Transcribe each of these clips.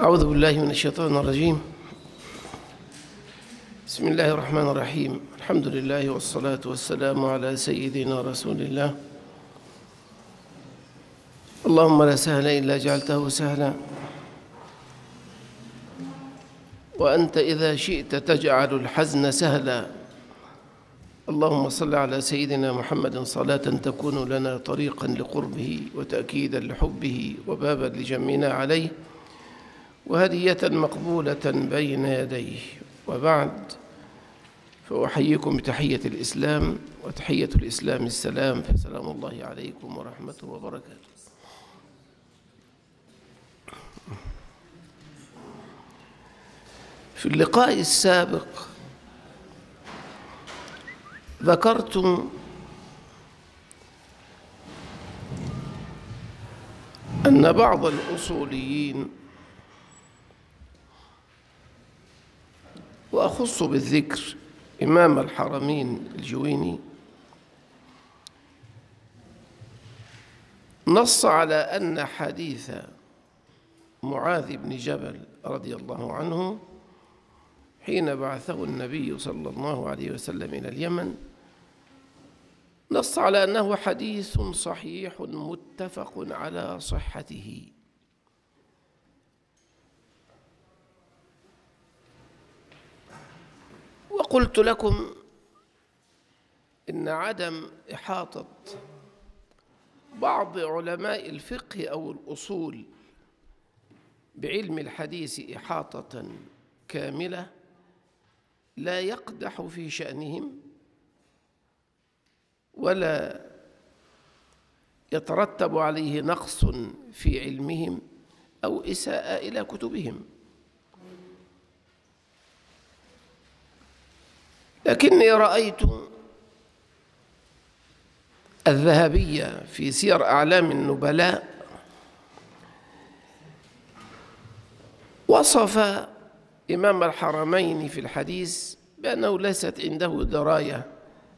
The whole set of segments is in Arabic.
أعوذ بالله من الشيطان الرجيم بسم الله الرحمن الرحيم الحمد لله والصلاة والسلام على سيدنا رسول الله اللهم لا سهل إلا جعلته سهلا وأنت إذا شئت تجعل الحزن سهلا اللهم صل على سيدنا محمد صلاة تكون لنا طريقا لقربه وتأكيدا لحبه وبابا لجمعنا عليه وهدية مقبولة بين يديه وبعد فأحييكم بتحية الإسلام وتحية الإسلام السلام فسلام الله عليكم ورحمته وبركاته في اللقاء السابق ذكرت أن بعض الأصوليين وأخص بالذكر إمام الحرمين الجويني نص على أن حديث معاذ بن جبل رضي الله عنه حين بعثه النبي صلى الله عليه وسلم إلى اليمن نص على أنه حديث صحيح متفق على صحته وقلت لكم ان عدم احاطه بعض علماء الفقه او الاصول بعلم الحديث احاطه كامله لا يقدح في شانهم ولا يترتب عليه نقص في علمهم او اساءه الى كتبهم لكني رأيت الذهبية في سير أعلام النبلاء وصف إمام الحرمين في الحديث بأنه ليست عنده دراية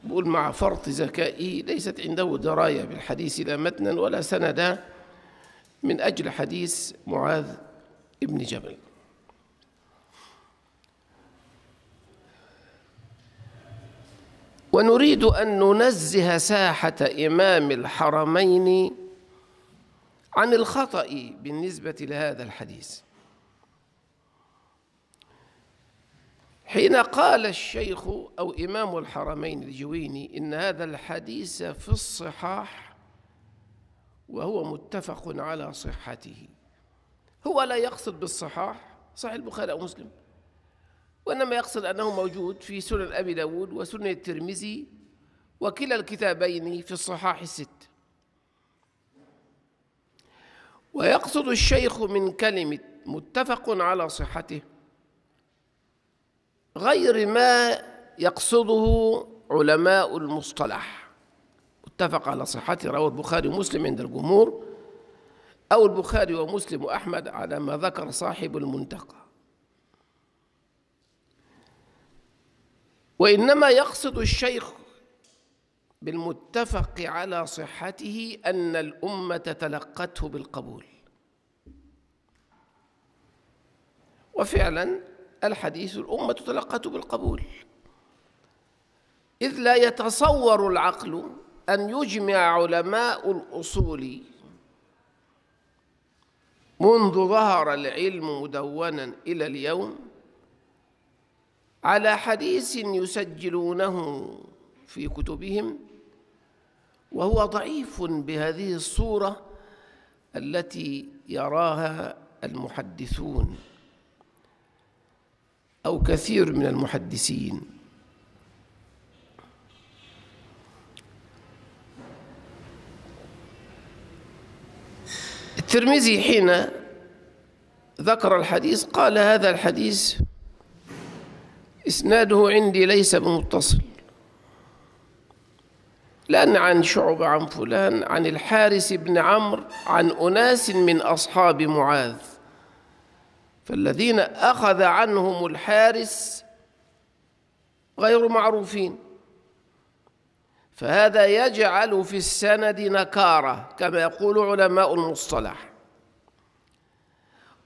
بقول مع فرط ذكائه ليست عنده دراية بالحديث لا متنا ولا سندا من أجل حديث معاذ ابن جبل ونريد أن ننزه ساحة إمام الحرمين عن الخطأ بالنسبة لهذا الحديث حين قال الشيخ أو إمام الحرمين الجويني إن هذا الحديث في الصحاح وهو متفق على صحته هو لا يقصد بالصحاح صحيح البخاري أو مسلم وإنما يقصد أنه موجود في سنن أبي داود وسنن الترمذي وكلا الكتابين في الصحاح الست ويقصد الشيخ من كلمة متفق على صحته غير ما يقصده علماء المصطلح اتفق على صحته رواه البخاري ومسلم عند الجمهور أو البخاري ومسلم وأحمد على ما ذكر صاحب المنتقى وإنما يقصد الشيخ بالمتفق على صحته أن الأمة تلقته بالقبول وفعلا الحديث الأمة تلقته بالقبول إذ لا يتصور العقل أن يجمع علماء الأصول منذ ظهر العلم مدونا إلى اليوم على حديث يسجلونه في كتبهم وهو ضعيف بهذه الصورة التي يراها المحدثون أو كثير من المحدثين الترمذي حين ذكر الحديث قال هذا الحديث إسناده عندي ليس بمتصل لأن عن شعب عن فلان عن الحارس بن عمرو عن أناس من أصحاب معاذ فالذين أخذ عنهم الحارس غير معروفين فهذا يجعل في السند نكارة كما يقول علماء المصطلح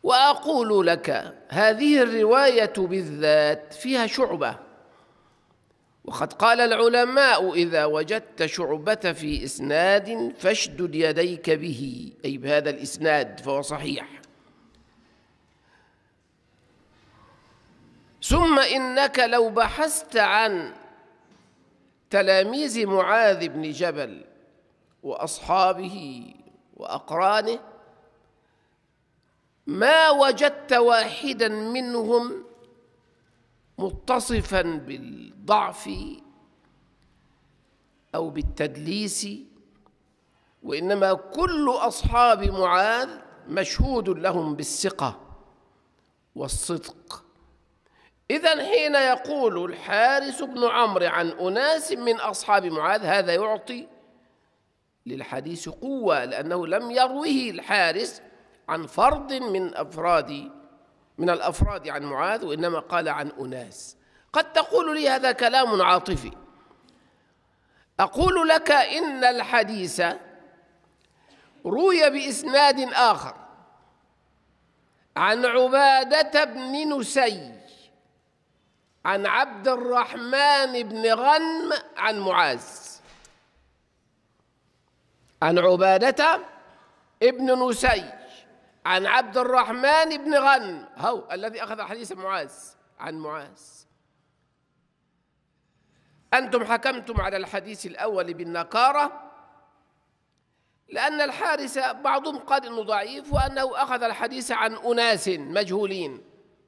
واقول لك هذه الروايه بالذات فيها شعبه وقد قال العلماء اذا وجدت شعبه في اسناد فاشدد يديك به اي بهذا الاسناد فهو صحيح ثم انك لو بحثت عن تلاميذ معاذ بن جبل واصحابه واقرانه ما وجدت واحدا منهم متصفا بالضعف او بالتدليس وانما كل اصحاب معاذ مشهود لهم بالثقه والصدق اذا حين يقول الحارث بن عمرو عن اناس من اصحاب معاذ هذا يعطي للحديث قوه لانه لم يروه الحارث عن فرد من أفراد من الأفراد عن معاذ وإنما قال عن أناس قد تقول لي هذا كلام عاطفي أقول لك إن الحديث روي بإسناد آخر عن عبادة بن نسي عن عبد الرحمن بن غنم عن معاذ عن عبادة ابن نسي عن عبد الرحمن بن غن هو الذي أخذ حديث معاذ عن معاذ أنتم حكمتم على الحديث الأول بالنكارة لأن الحارث بعضهم قال أنه ضعيف وأنه أخذ الحديث عن أناس مجهولين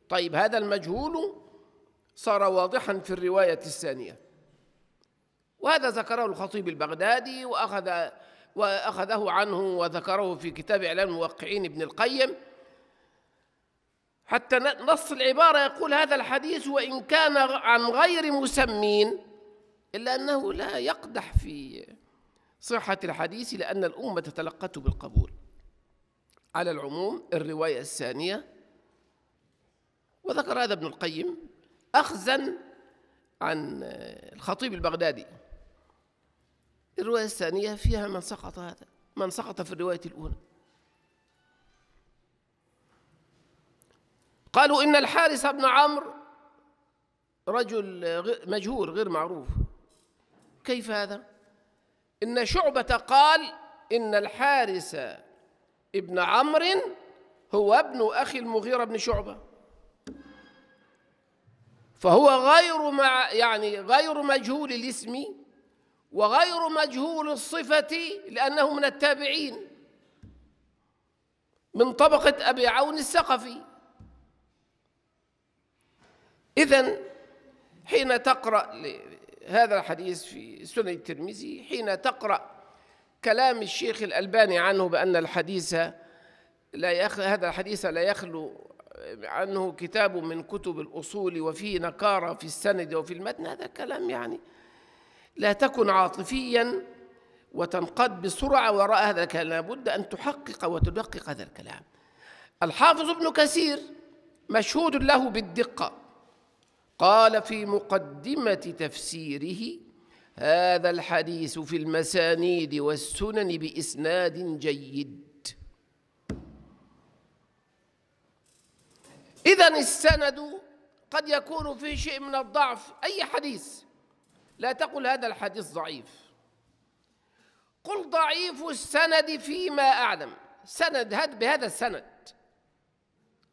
طيب هذا المجهول صار واضحا في الرواية الثانية وهذا ذكره الخطيب البغدادي وأخذ وأخذه عنه وذكره في كتاب إعلام الموقعين ابن القيم حتى نص العبارة يقول هذا الحديث وإن كان عن غير مسمين إلا أنه لا يقدح في صحة الحديث لأن الأمة تتلقته بالقبول على العموم الرواية الثانية وذكر هذا ابن القيم أخزا عن الخطيب البغدادي الرواية الثانية فيها من سقط هذا من سقط في الرواية الأولى قالوا إن الحارث بن عمرو رجل مجهول غير معروف كيف هذا؟ إن شعبة قال إن الحارث ابن عمرو هو ابن أخي المغيرة بن شعبة فهو غير مع يعني غير مجهول الاسم وغير مجهول الصفة لأنه من التابعين من طبقة أبي عون السقفي إذا حين تقرأ هذا الحديث في سنن الترمذي حين تقرأ كلام الشيخ الألباني عنه بأن الحديث لا يخل هذا الحديث لا يخلو عنه كتاب من كتب الأصول وفيه نكارة في السند وفي المتن هذا كلام يعني لا تكن عاطفيا وتنقد بسرعة وراء هذا الكلام لابد أن تحقق وتدقق هذا الكلام الحافظ ابن كثير مشهود له بالدقة قال في مقدمة تفسيره هذا الحديث في المسانيد والسنن بإسناد جيد إذا السند قد يكون فيه شيء من الضعف أي حديث لا تقل هذا الحديث ضعيف قل ضعيف السند فيما أعلم سند هذا بهذا السند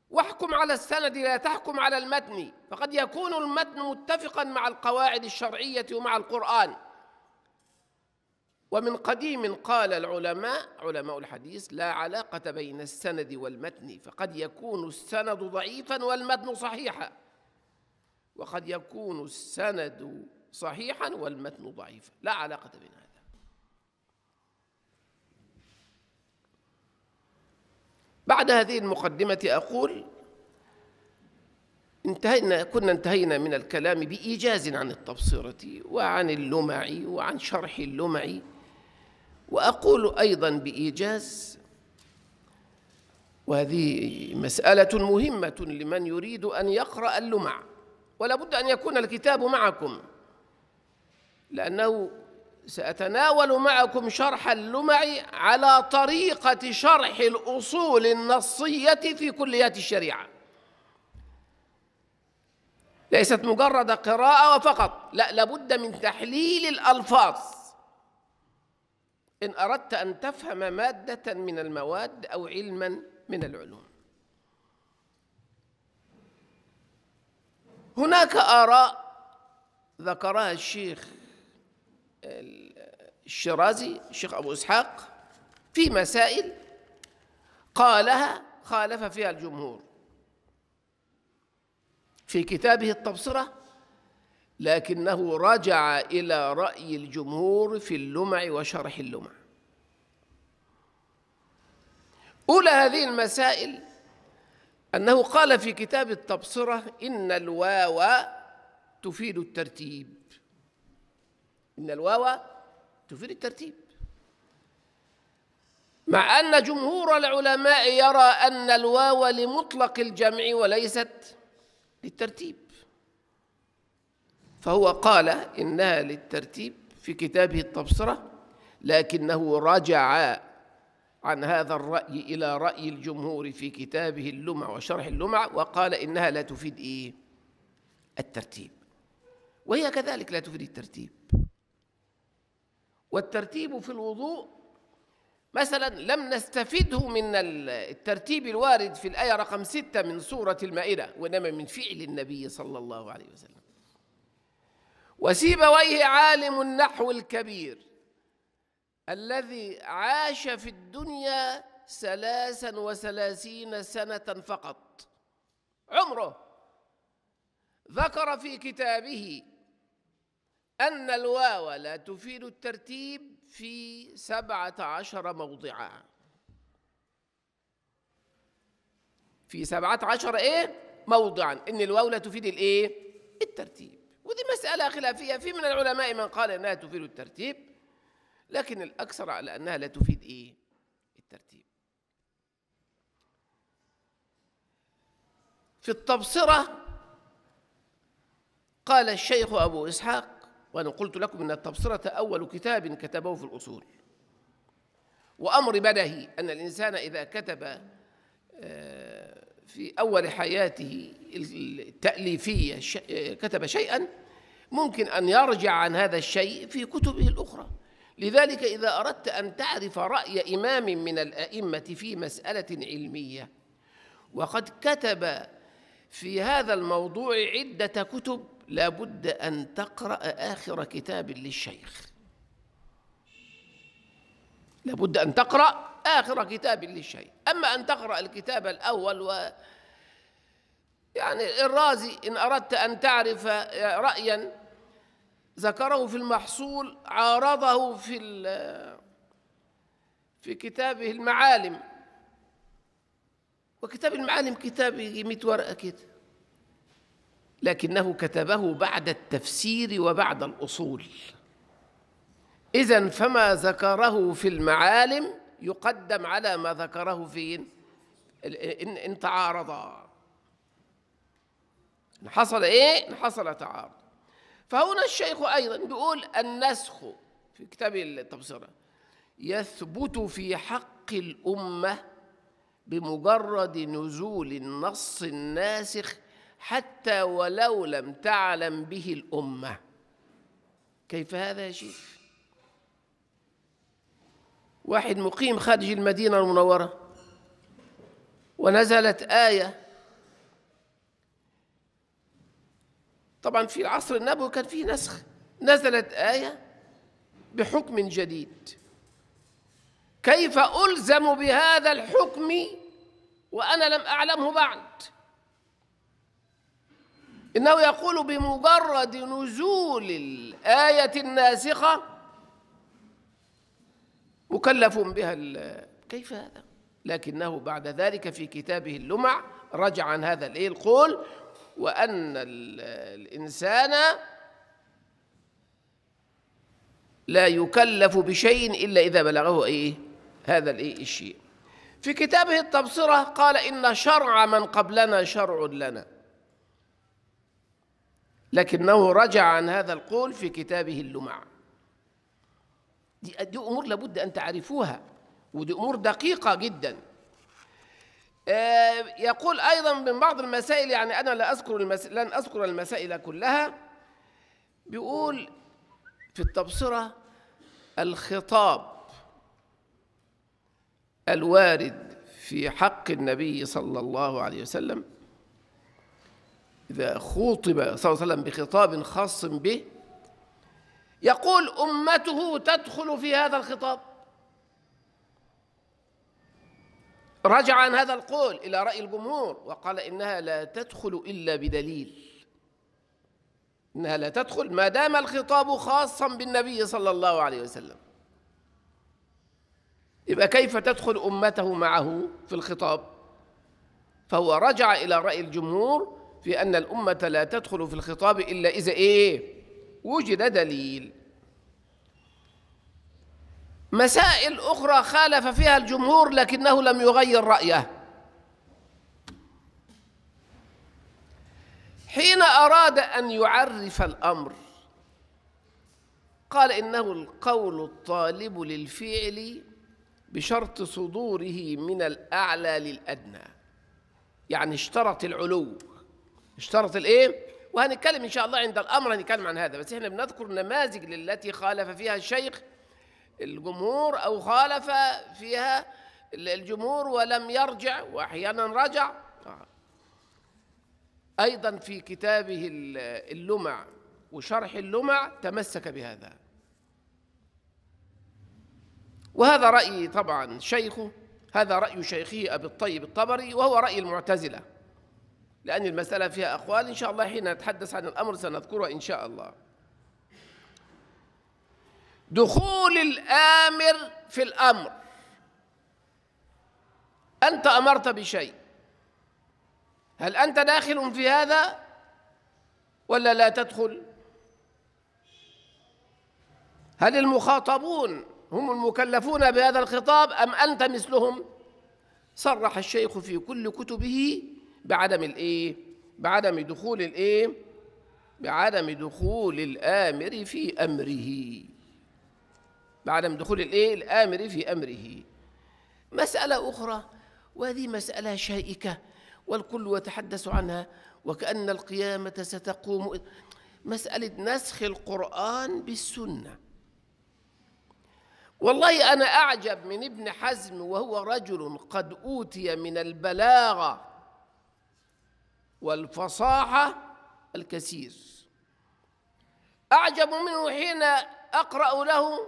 واحكم على السند لا تحكم على المتن فقد يكون المتن متفقا مع القواعد الشرعية ومع القرآن ومن قديم قال العلماء علماء الحديث لا علاقة بين السند والمتن فقد يكون السند ضعيفا والمتن صحيحا وقد يكون السند صحيحا والمتن ضعيفا لا علاقة بين هذا بعد هذه المقدمة أقول انتهينا كنا انتهينا من الكلام بإيجاز عن التبصرة وعن اللمع وعن شرح اللمع وأقول أيضا بإيجاز وهذه مسألة مهمة لمن يريد أن يقرأ اللمع ولا بد أن يكون الكتاب معكم لأنه سأتناول معكم شرح اللمع على طريقة شرح الأصول النصية في كليات الشريعة ليست مجرد قراءة وفقط لا لابد من تحليل الألفاظ إن أردت أن تفهم مادة من المواد أو علما من العلوم هناك آراء ذكرها الشيخ الشيرازي الشيخ أبو إسحاق في مسائل قالها خالف فيها الجمهور في كتابه التبصرة لكنه رجع إلى رأي الجمهور في اللمع وشرح اللمع أولى هذه المسائل أنه قال في كتاب التبصرة إن الواو تفيد الترتيب إن الواو تفيد الترتيب مع أن جمهور العلماء يرى أن الواو لمطلق الجمع وليست للترتيب فهو قال إنها للترتيب في كتابه التبصرة لكنه رجع عن هذا الرأي إلى رأي الجمهور في كتابه اللمع وشرح اللمع وقال إنها لا تفيد إيه؟ الترتيب وهي كذلك لا تفيد الترتيب والترتيب في الوضوء مثلا لم نستفده من الترتيب الوارد في الآية رقم ستة من سورة المائدة وإنما من فعل النبي صلى الله عليه وسلم وسيبويه عالم النحو الكبير الذي عاش في الدنيا ثلاثا وثلاثين سنة فقط عمره ذكر في كتابه أن الواو لا تفيد الترتيب في سبعة عشر موضعا في سبعة عشر إيه؟ موضعا إن الواو لا تفيد الإيه؟ الترتيب ودي مسألة خلافية في من العلماء من قال إنها تفيد الترتيب لكن الأكثر على أنها لا تفيد إيه؟ الترتيب في التبصرة قال الشيخ أبو إسحاق وأنا قلت لكم أن التبصرة أول كتاب كتبه في الأصول وأمر بدهي أن الإنسان إذا كتب آه، في أول حياته التأليفية آه، كتب شيئا ممكن أن يرجع عن هذا الشيء في كتبه الأخرى لذلك إذا أردت أن تعرف رأي إمام من الأئمة في مسألة علمية وقد كتب في هذا الموضوع عدة كتب لابد أن تقرأ آخر كتاب للشيخ لابد أن تقرأ آخر كتاب للشيخ أما أن تقرأ الكتاب الأول و يعني الرازي إن أردت أن تعرف رأيا ذكره في المحصول عارضه في في كتابه المعالم وكتاب المعالم كتابه 100 ورقة كده لكنه كتبه بعد التفسير وبعد الأصول إذا فما ذكره في المعالم يقدم على ما ذكره في إن, إن تعارضا حصل إيه؟ إن حصل تعارض فهنا الشيخ أيضا بيقول النسخ في كتاب التبصرة يثبت في حق الأمة بمجرد نزول النص الناسخ حتى ولو لم تعلم به الأمة كيف هذا يا شيخ واحد مقيم خارج المدينة المنورة ونزلت آية طبعا في العصر النبوي كان فيه نسخ نزلت آية بحكم جديد كيف ألزم بهذا الحكم وأنا لم أعلمه بعد إنه يقول بمجرد نزول الآية الناسخة مكلف بها كيف هذا؟ لكنه بعد ذلك في كتابه اللمع رجع عن هذا الإيه القول وأن الإنسان لا يكلف بشيء إلا إذا بلغه إيه هذا الإيه الشيء في كتابه التبصرة قال إن شرع من قبلنا شرع لنا لكنه رجع عن هذا القول في كتابه اللمع دي, دي أمور لابد أن تعرفوها ودي أمور دقيقة جدا آه، يقول أيضا من بعض المسائل يعني أنا لا أذكر لن أذكر المسائل كلها بيقول في التبصرة الخطاب الوارد في حق النبي صلى الله عليه وسلم إذا خوطب صلى الله عليه وسلم بخطاب خاص به يقول أمته تدخل في هذا الخطاب رجع عن هذا القول إلى رأي الجمهور وقال إنها لا تدخل إلا بدليل إنها لا تدخل ما دام الخطاب خاصا بالنبي صلى الله عليه وسلم يبقى كيف تدخل أمته معه في الخطاب فهو رجع إلى رأي الجمهور في أن الأمة لا تدخل في الخطاب إلا إذا إيه وجد دليل مسائل أخرى خالف فيها الجمهور لكنه لم يغير رأيه حين أراد أن يعرف الأمر قال إنه القول الطالب للفعل بشرط صدوره من الأعلى للأدنى يعني اشترط العلو اشترط الايه وهنتكلم ان شاء الله عند الامر هنتكلم عن هذا بس احنا بنذكر نماذج للتي خالف فيها الشيخ الجمهور او خالف فيها الجمهور ولم يرجع واحيانا رجع ايضا في كتابه اللمع وشرح اللمع تمسك بهذا وهذا راي طبعا شيخه هذا راي شيخه ابي الطيب الطبري وهو راي المعتزله لأن المسألة فيها أقوال إن شاء الله حين نتحدث عن الأمر سنذكره إن شاء الله دخول الآمر في الأمر أنت أمرت بشيء هل أنت داخل في هذا ولا لا تدخل هل المخاطبون هم المكلفون بهذا الخطاب أم أنت مثلهم صرح الشيخ في كل كتبه بعدم الايه بعدم دخول الايه بعدم دخول الامر في امره بعدم دخول الايه الامر في امره مساله اخرى وهذه مساله شائكه والكل يتحدث عنها وكأن القيامة ستقوم مسألة نسخ القرآن بالسنة والله أنا أعجب من ابن حزم وهو رجل قد أوتي من البلاغة والفصاحة الكثير أعجب منه حين أقرأ له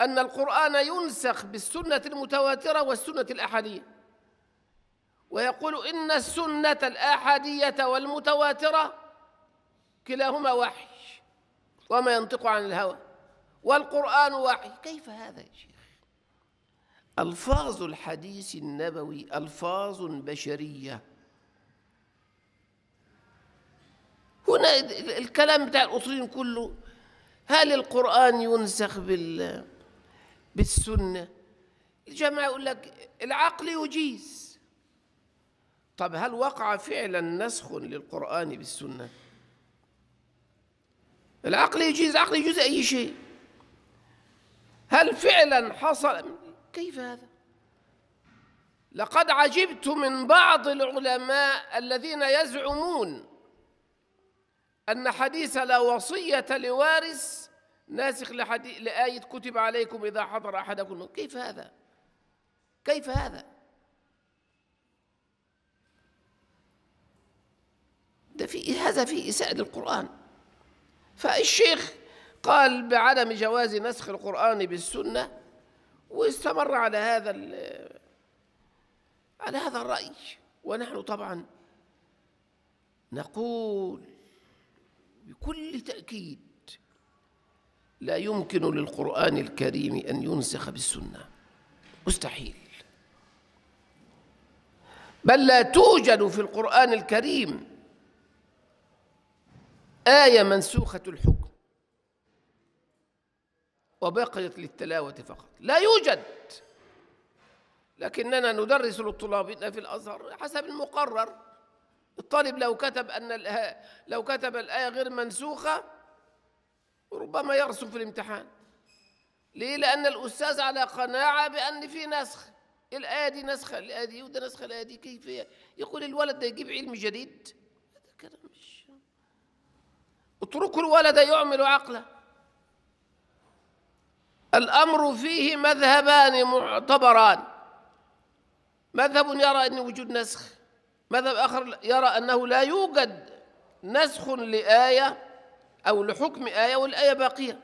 أن القرآن ينسخ بالسنة المتواترة والسنة الأحادية ويقول إن السنة الأحادية والمتواترة كلاهما وحي وما ينطق عن الهوى والقرآن وحي كيف هذا يا شيخ ألفاظ الحديث النبوي ألفاظ بشرية هنا الكلام بتاع الأصوليين كله هل القرآن ينسخ بال بالسنة الجماعة يقول لك العقل يجيز طب هل وقع فعلا نسخ للقرآن بالسنة العقل يجيز العقل يجوز أي شيء هل فعلا حصل كيف هذا لقد عجبت من بعض العلماء الذين يزعمون أن حديث لا وصية لوارث ناسخ لحديث لآية كتب عليكم إذا حضر أحدكم كيف هذا؟ كيف هذا؟ ده في هذا في إساءة للقرآن فالشيخ قال بعدم جواز نسخ القرآن بالسنة واستمر على هذا على هذا الرأي ونحن طبعا نقول بكل تأكيد لا يمكن للقرآن الكريم أن ينسخ بالسنة مستحيل بل لا توجد في القرآن الكريم آية منسوخة الحكم وبقيت للتلاوة فقط لا يوجد لكننا ندرس لطلابنا في الأزهر حسب المقرر الطالب لو كتب أن لو كتب الآية غير منسوخة ربما يرسم في الامتحان ليه؟ لأن الأستاذ على قناعة بأن في نسخ الآية دي نسخة الآية دي وده نسخة الآية دي كيف يقول الولد ده يجيب علم جديد هذا كلام مش اتركوا الولد يعمل عقله الأمر فيه مذهبان معتبران مذهب يرى أن وجود نسخ مذهب آخر يرى أنه لا يوجد نسخ لآية أو لحكم آية والآية باقية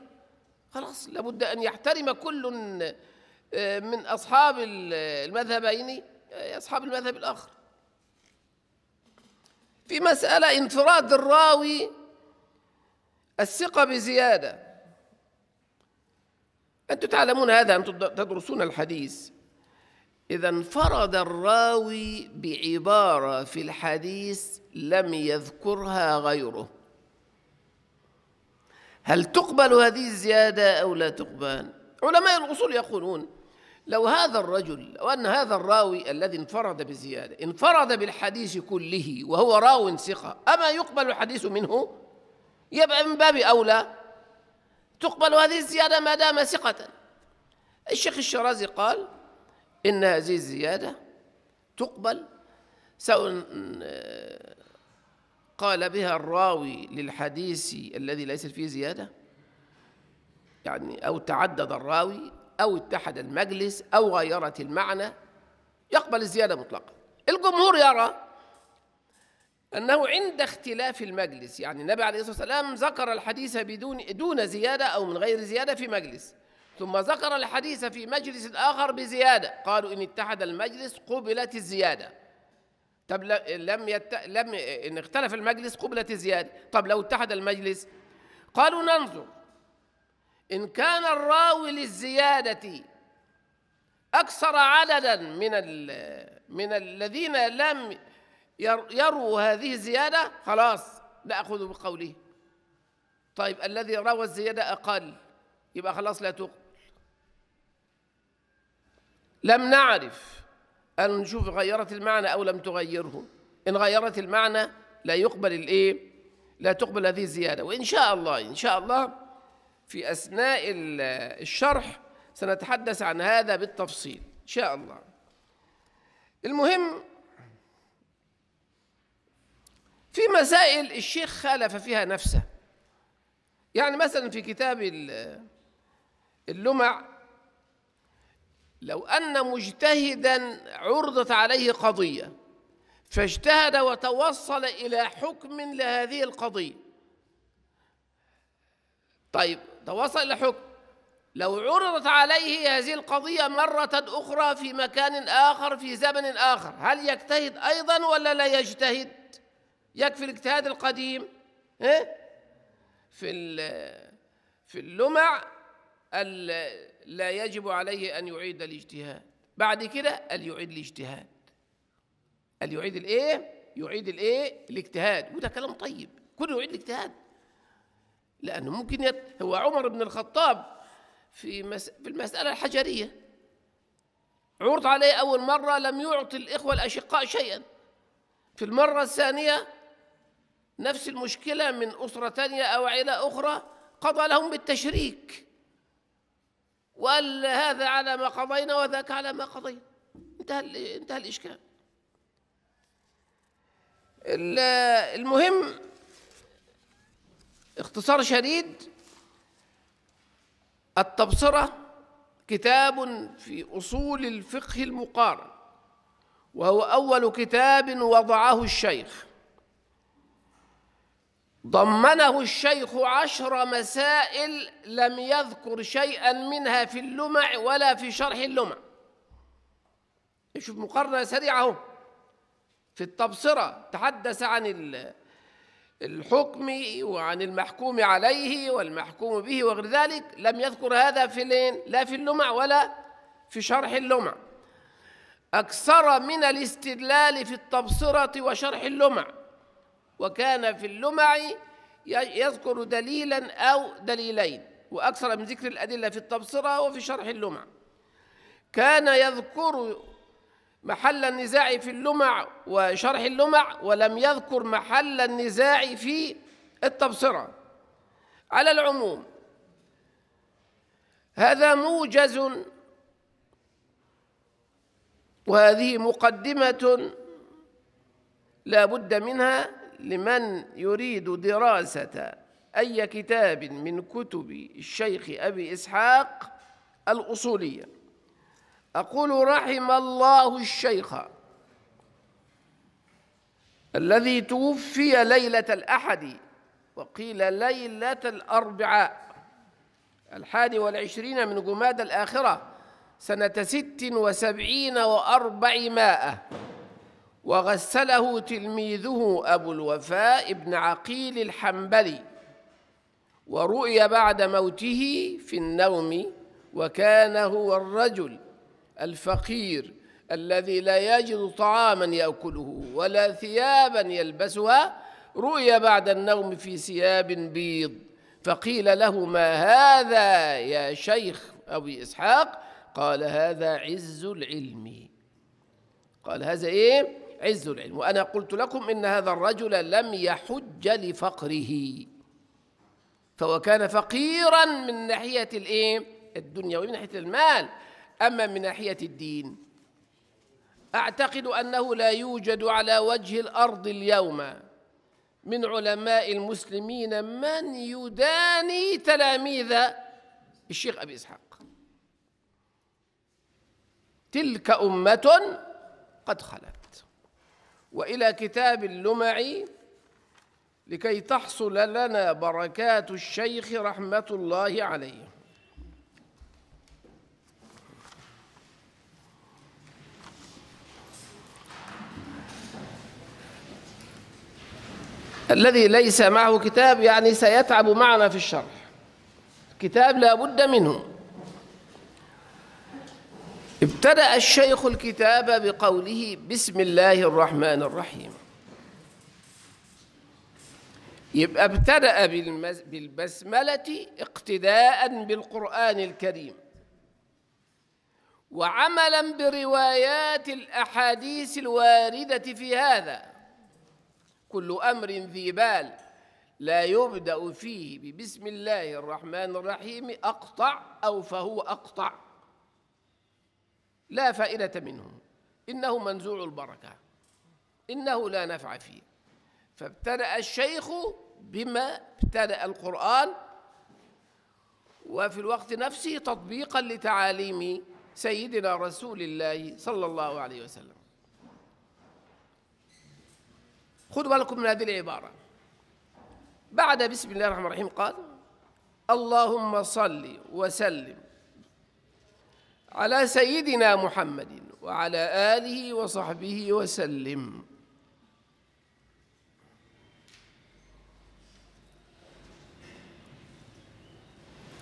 خلاص لابد أن يحترم كل آه، من أصحاب المذهبين آه، أصحاب المذهب الآخر في مسألة انفراد الراوي الثقة بزيادة أنتم تعلمون هذا أنتم تدرسون الحديث إذا انفرد الراوي بعبارة في الحديث لم يذكرها غيره هل تقبل هذه الزيادة أو لا تقبل علماء الأصول يقولون لو هذا الرجل لو أن هذا الراوي الذي انفرد بزيادة انفرد بالحديث كله وهو راو ثقة أما يقبل الحديث منه يبقى من باب أولى تقبل هذه الزيادة ما دام ثقة الشيخ الشرازي قال إن هذه الزيادة تقبل سواء قال بها الراوي للحديث الذي ليس فيه زيادة يعني أو تعدد الراوي أو اتحد المجلس أو غيرت المعنى يقبل الزيادة مطلقا الجمهور يرى أنه عند اختلاف المجلس يعني النبي عليه الصلاة والسلام ذكر الحديث بدون دون زيادة أو من غير زيادة في مجلس ثم ذكر الحديث في مجلس آخر بزيادة قالوا إن اتحد المجلس قبلت الزيادة طب لم يت... لم إن اختلف المجلس قبلت الزيادة طب لو اتحد المجلس قالوا ننظر إن كان الراوي للزيادة أكثر عددا من ال... من الذين لم يروا هذه الزيادة خلاص نأخذ بقوله طيب الذي روى الزيادة أقل يبقى خلاص لا تقبل لم نعرف أن نشوف غيرت المعنى أو لم تغيره إن غيرت المعنى لا يقبل الإيه لا تقبل هذه الزيادة وإن شاء الله إن شاء الله في أثناء الشرح سنتحدث عن هذا بالتفصيل إن شاء الله المهم في مسائل الشيخ خالف فيها نفسه يعني مثلا في كتاب اللمع لو أن مجتهدا عرضت عليه قضية فاجتهد وتوصل إلى حكم لهذه القضية طيب توصل إلى حكم لو عرضت عليه هذه القضية مرة أخرى في مكان آخر في زمن آخر هل يجتهد أيضا ولا لا يجتهد يكفي الاجتهاد القديم إيه؟ في في اللمع لا يجب عليه أن يعيد الاجتهاد بعد كده قال يعيد الاجتهاد قال يعيد الايه يعيد الايه الاجتهاد وده كلام طيب كله يعيد الاجتهاد لأنه ممكن يت... هو عمر بن الخطاب في مس... في المسألة الحجرية عرض عليه أول مرة لم يعطي الإخوة الأشقاء شيئا في المرة الثانية نفس المشكلة من أسرة ثانية أو عيلة أخرى قضى لهم بالتشريك وقال هذا على ما قضينا وذاك على ما قضينا انتهى انتهى الإشكال المهم اختصار شديد التبصرة كتاب في أصول الفقه المقارن وهو أول كتاب وضعه الشيخ ضمنه الشيخ عشر مسائل لم يذكر شيئا منها في اللمع ولا في شرح اللمع شوف مقارنة سريعة اهو في التبصرة تحدث عن الحكم وعن المحكوم عليه والمحكوم به وغير ذلك لم يذكر هذا في لين لا في اللمع ولا في شرح اللمع أكثر من الاستدلال في التبصرة وشرح اللمع وكان في اللمع يذكر دليلا أو دليلين وأكثر من ذكر الأدلة في التبصرة وفي شرح اللمع كان يذكر محل النزاع في اللمع وشرح اللمع ولم يذكر محل النزاع في التبصرة على العموم هذا موجز وهذه مقدمة لا بد منها لمن يريد دراسة أي كتاب من كتب الشيخ أبي إسحاق الأصولية أقول رحم الله الشيخ الذي توفي ليلة الأحد وقيل ليلة الأربعاء الحادي والعشرين من جماد الآخرة سنة ست وسبعين وأربعمائة وغسله تلميذه أبو الوفاء بن عقيل الحنبلي ورؤي بعد موته في النوم وكان هو الرجل الفقير الذي لا يجد طعاما ياكله ولا ثيابا يلبسها رؤي بعد النوم في ثياب بيض فقيل له ما هذا يا شيخ ابي اسحاق قال هذا عز العلم قال هذا ايه عز العلم وأنا قلت لكم إن هذا الرجل لم يحج لفقره فهو كان فقيرا من ناحية الإيه؟ الدنيا ومن ناحية المال أما من ناحية الدين أعتقد أنه لا يوجد على وجه الأرض اليوم من علماء المسلمين من يداني تلاميذ الشيخ أبي إسحاق تلك أمة قد خلت وإلى كتاب اللمع لكي تحصل لنا بركات الشيخ رحمة الله عليه الذي ليس معه كتاب يعني سيتعب معنا في الشرح كتاب لا بد منه ابتدأ الشيخ الكتاب بقوله بسم الله الرحمن الرحيم يبقى ابتدأ بالبسملة اقتداء بالقرآن الكريم وعملا بروايات الأحاديث الواردة في هذا كل أمر ذي بال لا يبدأ فيه ببسم الله الرحمن الرحيم أقطع أو فهو أقطع لا فائدة منه إنه منزوع البركة إنه لا نفع فيه فابتدأ الشيخ بما ابتدأ القرآن وفي الوقت نفسه تطبيقا لتعاليم سيدنا رسول الله صلى الله عليه وسلم خذوا بالكم من هذه العبارة بعد بسم الله الرحمن الرحيم قال اللهم صل وسلم على سيدنا محمد وعلى آله وصحبه وسلم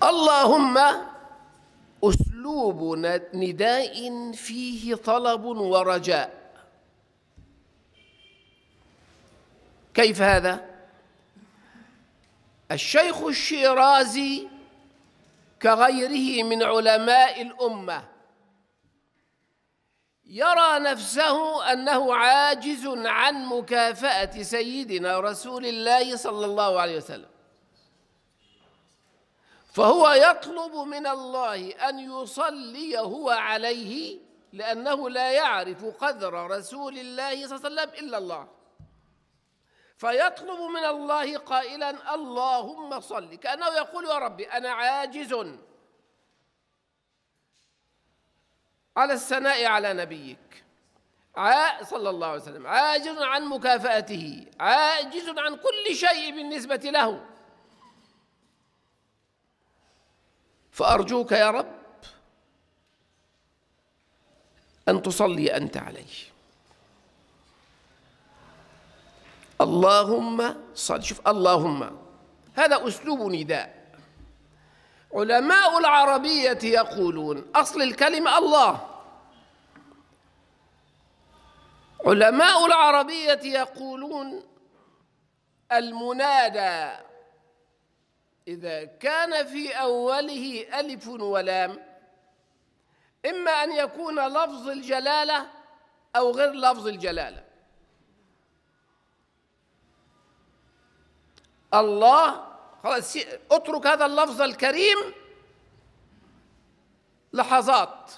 اللهم أسلوب نداء فيه طلب ورجاء كيف هذا؟ الشيخ الشيرازي كغيره من علماء الامه يرى نفسه انه عاجز عن مكافاه سيدنا رسول الله صلى الله عليه وسلم فهو يطلب من الله ان يصلي هو عليه لانه لا يعرف قدر رسول الله صلى الله عليه وسلم الا الله فيطلب من الله قائلا اللهم صل كأنه يقول يا ربي أنا عاجز على الثناء على نبيك صلى الله عليه وسلم عاجز عن مكافأته عاجز عن كل شيء بالنسبة له فأرجوك يا رب أن تصلي أنت عليه اللهم صل شوف اللهم هذا أسلوب نداء علماء العربية يقولون أصل الكلمة الله علماء العربية يقولون المنادى إذا كان في أوله ألف ولام إما أن يكون لفظ الجلالة أو غير لفظ الجلالة الله خلاص اترك هذا اللفظ الكريم لحظات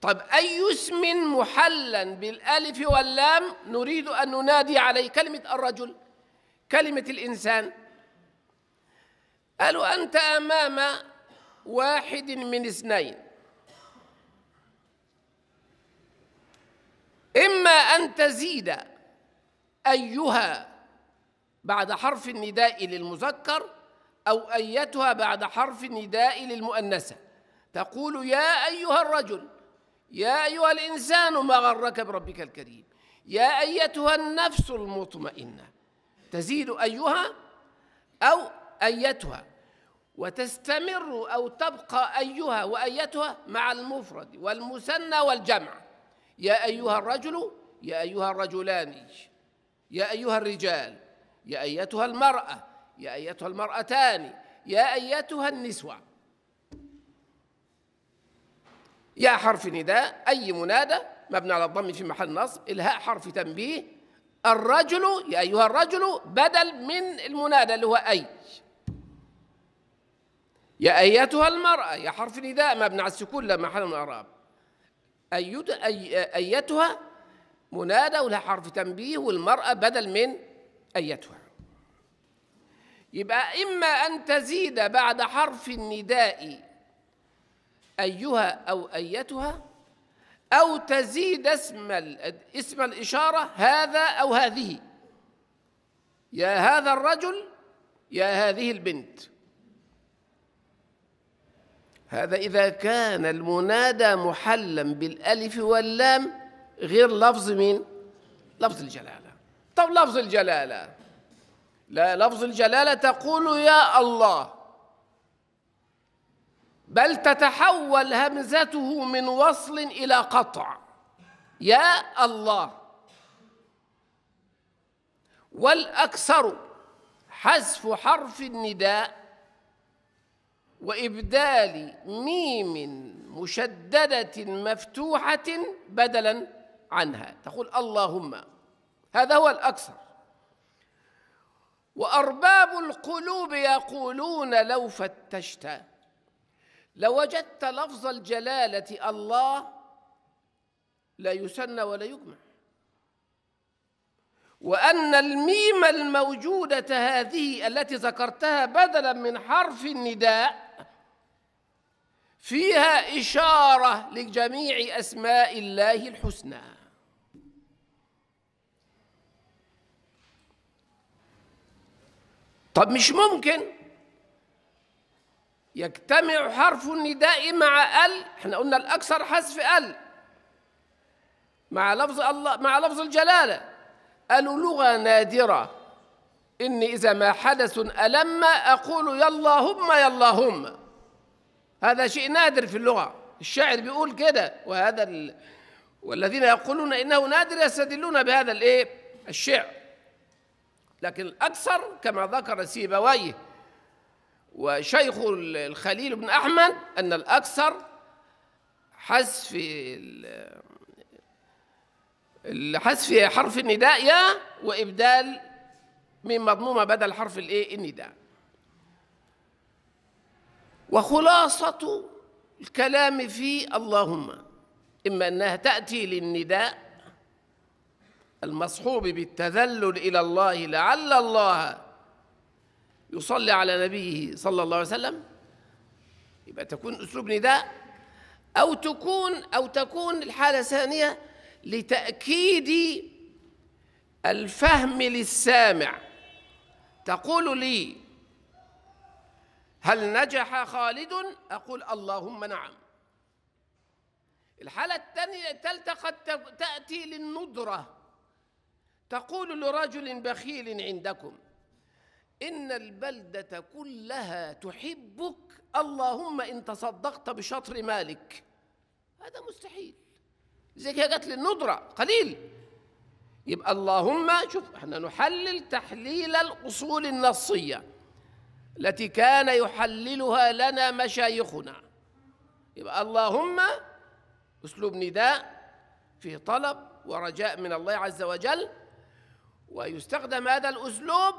طب أي اسم محلا بالألف واللام نريد أن ننادي عليه كلمة الرجل كلمة الإنسان قالوا أنت أمام واحد من اثنين إما أن تزيد أيها بعد حرف النداء للمذكر أو أيتها بعد حرف النداء للمؤنثة تقول يا أيها الرجل يا أيها الإنسان ما غرك بربك الكريم يا أيتها النفس المطمئنة تزيد أيها أو أيتها وتستمر أو تبقى أيها وأيتها مع المفرد والمثنى والجمع يا أيها الرجل يا أيها الرجلان يا أيها الرجال يا أيتها المرأة يا أيتها المرأتان يا أيتها النسوة يا حرف نداء أي منادى مبنى على الضم في محل نصب إلهاء حرف تنبيه الرجل يا أيها الرجل بدل من المنادى اللي هو أي يا أيتها المرأة يا حرف نداء مبنى على السكون لا محل من أعراب أيتها منادى ولها حرف تنبيه والمرأة بدل من أيتها يبقى إما أن تزيد بعد حرف النداء أيها أو أيتها أو تزيد اسم اسم الإشارة هذا أو هذه يا هذا الرجل يا هذه البنت هذا إذا كان المنادى محلا بالألف واللام غير لفظ من لفظ الجلالة طب لفظ الجلالة لا لفظ الجلالة تقول يا الله بل تتحول همزته من وصل إلى قطع يا الله والأكثر حذف حرف النداء وإبدال ميم مشددة مفتوحة بدلا عنها تقول اللهم هذا هو الأكثر وأرباب القلوب يقولون لو فتشت لوجدت لفظ الجلالة الله لا يسن ولا يجمع وأن الميم الموجودة هذه التي ذكرتها بدلا من حرف النداء فيها إشارة لجميع أسماء الله الحسنى طب مش ممكن يجتمع حرف النداء مع ال احنا قلنا الاكثر حذف ال مع لفظ الله مع لفظ الجلاله قالوا لغه نادره اني اذا ما حدث الم اقول يا اللهم يا اللهم هذا شيء نادر في اللغه الشاعر بيقول كده وهذا ال... والذين يقولون انه نادر يستدلون بهذا الايه الشعر لكن الأكثر كما ذكر سيبويه وشيخ الخليل بن أحمد أن الأكثر حذف حذف حرف النداء يا وإبدال من مضمومة بدل حرف الإيه النداء وخلاصة الكلام في اللهم إما أنها تأتي للنداء المصحوب بالتذلل إلى الله لعل الله يصلي على نبيه صلى الله عليه وسلم يبقى تكون أسلوب نداء أو تكون أو تكون الحالة الثانية لتأكيد الفهم للسامع تقول لي هل نجح خالد أقول اللهم نعم الحالة الثانية الثالثة قد تأتي للندرة تقول لرجل بخيل عندكم إن البلدة كلها تحبك اللهم إن تصدقت بشطر مالك هذا مستحيل زي هي جت للندرة قليل يبقى اللهم شوف احنا نحلل تحليل الأصول النصية التي كان يحللها لنا مشايخنا يبقى اللهم أسلوب نداء فيه طلب ورجاء من الله عز وجل ويستخدم هذا الأسلوب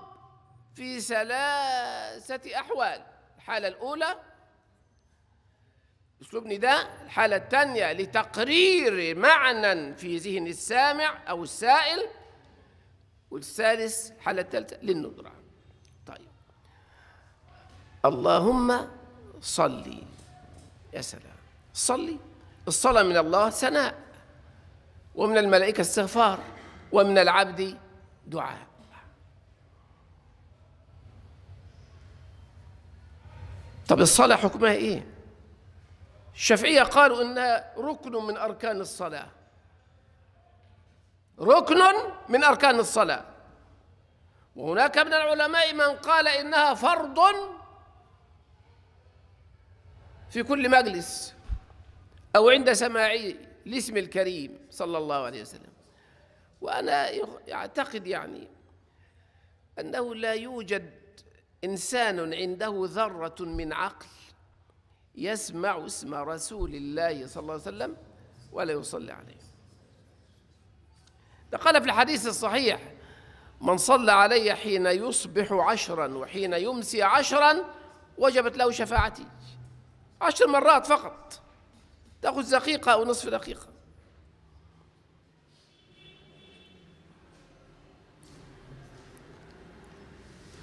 في ثلاثة أحوال الحالة الأولى أسلوب نداء الحالة الثانية لتقرير معنى في ذهن السامع أو السائل والثالث الحالة الثالثة للندرة طيب اللهم صلي يا سلام صلي الصلاة من الله ثناء ومن الملائكة استغفار ومن العبد دعاء طب الصلاة حكمها إيه؟ الشافعية قالوا إنها ركن من أركان الصلاة ركن من أركان الصلاة وهناك من العلماء من قال إنها فرض في كل مجلس أو عند سماعي لاسم الكريم صلى الله عليه وسلم وأنا أعتقد يعني أنه لا يوجد إنسان عنده ذرة من عقل يسمع اسم رسول الله صلى الله عليه وسلم ولا يصلي عليه قال في الحديث الصحيح من صلى علي حين يصبح عشرا وحين يمسي عشرا وجبت له شفاعتي عشر مرات فقط تأخذ دقيقة أو نصف دقيقة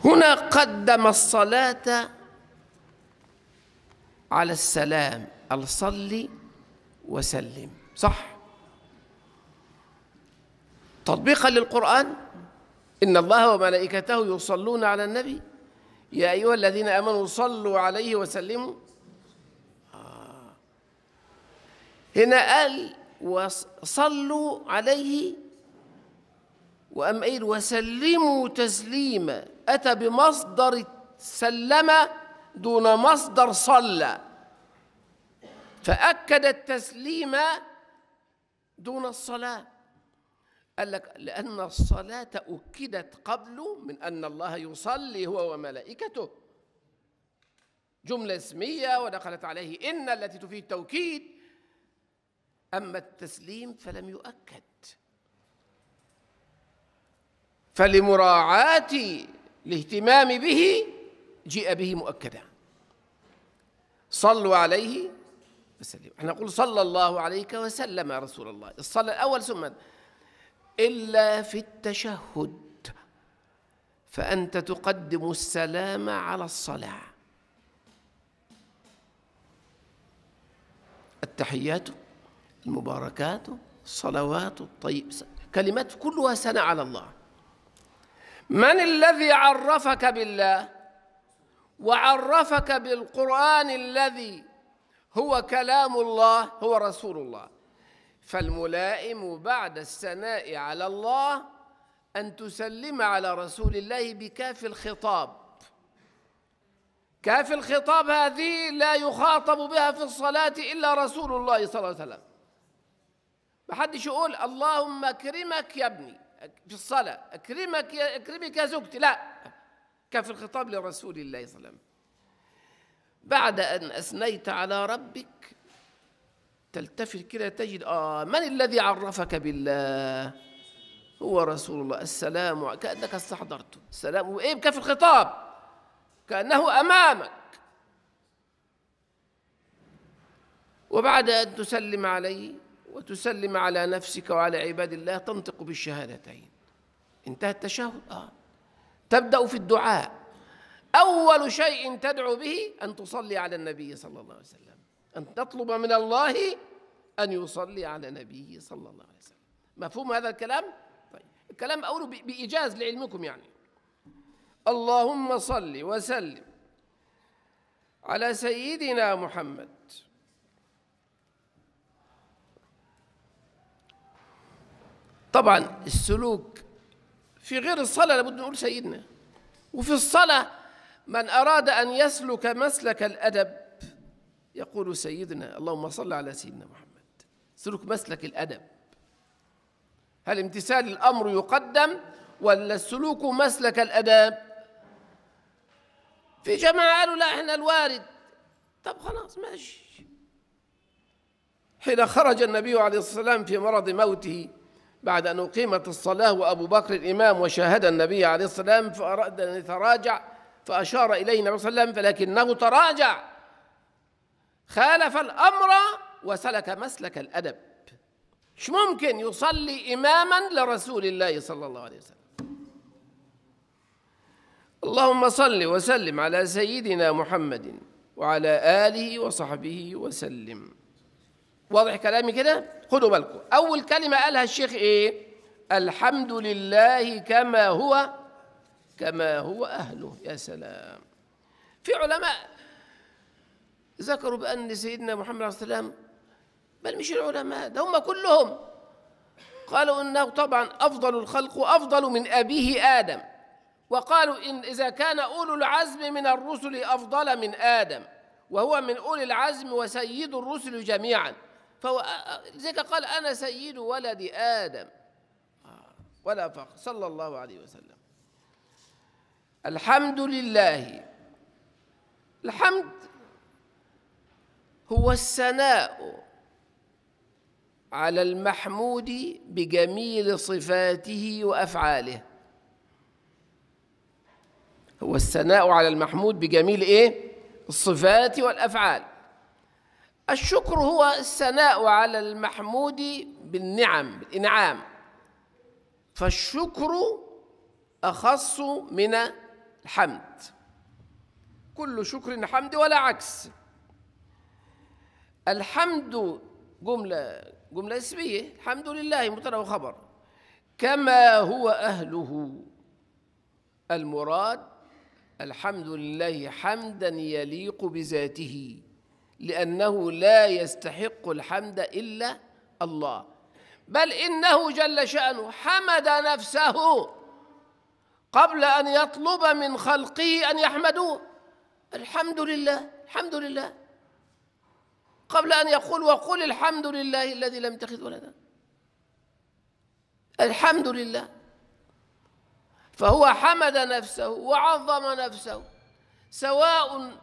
هنا قدم الصلاة على السلام الصلي وسلم صح تطبيقا للقرآن إن الله وملائكته يصلون على النبي يا أيها الذين آمنوا صلوا عليه وسلموا آه. هنا قال وصلوا عليه وأم قيل وسلموا تسليما أتى بمصدر سلم دون مصدر صلى فأكد التسليم دون الصلاة قال لك لأن الصلاة أكدت قبله من أن الله يصلي هو وملائكته جملة اسمية ودخلت عليه إن التي تفيد التوكيد أما التسليم فلم يؤكد فلمراعاة الاهتمام به جيء به مؤكدا صلوا عليه وسلم احنا نقول صلى الله عليك وسلم يا رسول الله الصلاة الأول ثم إلا في التشهد فأنت تقدم السلام على الصلاة التحيات المباركات الصلوات الطيب كلمات كلها سنة على الله من الذي عرفك بالله وعرفك بالقرآن الذي هو كلام الله هو رسول الله فالملائم بعد الثناء على الله أن تسلم على رسول الله بكاف الخطاب كاف الخطاب هذه لا يخاطب بها في الصلاة إلا رسول الله صلى الله عليه وسلم ما حدش يقول اللهم اكرمك يا ابني في الصلاة أكرمك يا أكرمك يا زوجتي لا كان في الخطاب لرسول الله صلى الله عليه وسلم بعد أن أثنيت على ربك تلتفت كده تجد آه من الذي عرفك بالله هو رسول الله السلام كأنك استحضرته السلام وإيه كان في الخطاب كأنه أمامك وبعد أن تسلم عليه وتسلم على نفسك وعلى عباد الله تنطق بالشهادتين انتهى التشهد آه تبدأ في الدعاء أول شيء تدعو به أن تصلي على النبي صلى الله عليه وسلم أن تطلب من الله أن يصلي على نبيه صلى الله عليه وسلم مفهوم هذا الكلام؟ طيب الكلام أقوله بإيجاز لعلمكم يعني اللهم صل وسلم على سيدنا محمد طبعا السلوك في غير الصلاة لابد نقول سيدنا وفي الصلاة من أراد أن يسلك مسلك الأدب يقول سيدنا اللهم صل على سيدنا محمد سلوك مسلك الأدب هل امتثال الأمر يقدم ولا السلوك مسلك الأداب في جماعة قالوا لا احنا الوارد طب خلاص ماشي حين خرج النبي عليه الصلاة والسلام في مرض موته بعد أن أقيمت الصلاة وأبو بكر الإمام وشاهد النبي عليه الصلاة والسلام فأراد أن يتراجع فأشار إليه النبي صلى الله عليه وسلم فلكنه تراجع خالف الأمر وسلك مسلك الأدب مش ممكن يصلي إماما لرسول الله صلى الله عليه وسلم اللهم صل وسلم على سيدنا محمد وعلى آله وصحبه وسلم واضح كلامي كده خدوا بالكم اول كلمه قالها الشيخ ايه الحمد لله كما هو كما هو اهله يا سلام في علماء ذكروا بان سيدنا محمد عليه السلام بل مش العلماء ده هم كلهم قالوا انه طبعا افضل الخلق افضل من ابيه ادم وقالوا ان اذا كان اولو العزم من الرسل افضل من ادم وهو من اولي العزم وسيد الرسل جميعا فهو لذلك قال أنا سيد ولد آدم آه، ولا فقر صلى الله عليه وسلم الحمد لله الحمد هو الثناء على المحمود بجميل صفاته وافعاله هو الثناء على المحمود بجميل ايه الصفات والافعال الشكر هو الثناء على المحمود بالنعم بالإنعام فالشكر أخص من الحمد كل شكر حمد ولا عكس الحمد جملة جملة اسمية الحمد لله مبتدأ وخبر كما هو أهله المراد الحمد لله حمدا يليق بذاته لأنه لا يستحق الحمد إلا الله بل إنه جل شأنه حمد نفسه قبل أن يطلب من خلقه أن يحمدوه الحمد لله الحمد لله قبل أن يقول وقل الحمد لله الذي لم يتخذ ولدا الحمد لله فهو حمد نفسه وعظم نفسه سواء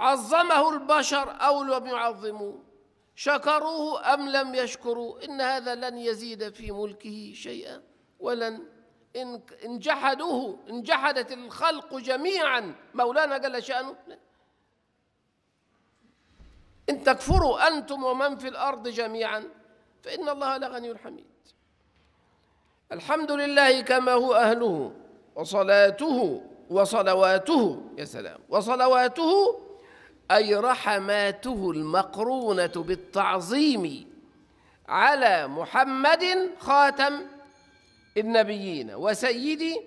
عظمه البشر أو لم يعظموه شكروه أم لم يشكروا إن هذا لن يزيد في ملكه شيئا ولن إن جحدوه إن جحدت الخلق جميعا مولانا جل شأنه إن تكفروا أنتم ومن في الأرض جميعا فإن الله لغني حميد الحمد لله كما هو أهله وصلاته وصلواته يا سلام وصلواته أي رحماته المقرونة بالتعظيم على محمد خاتم النبيين وسيدي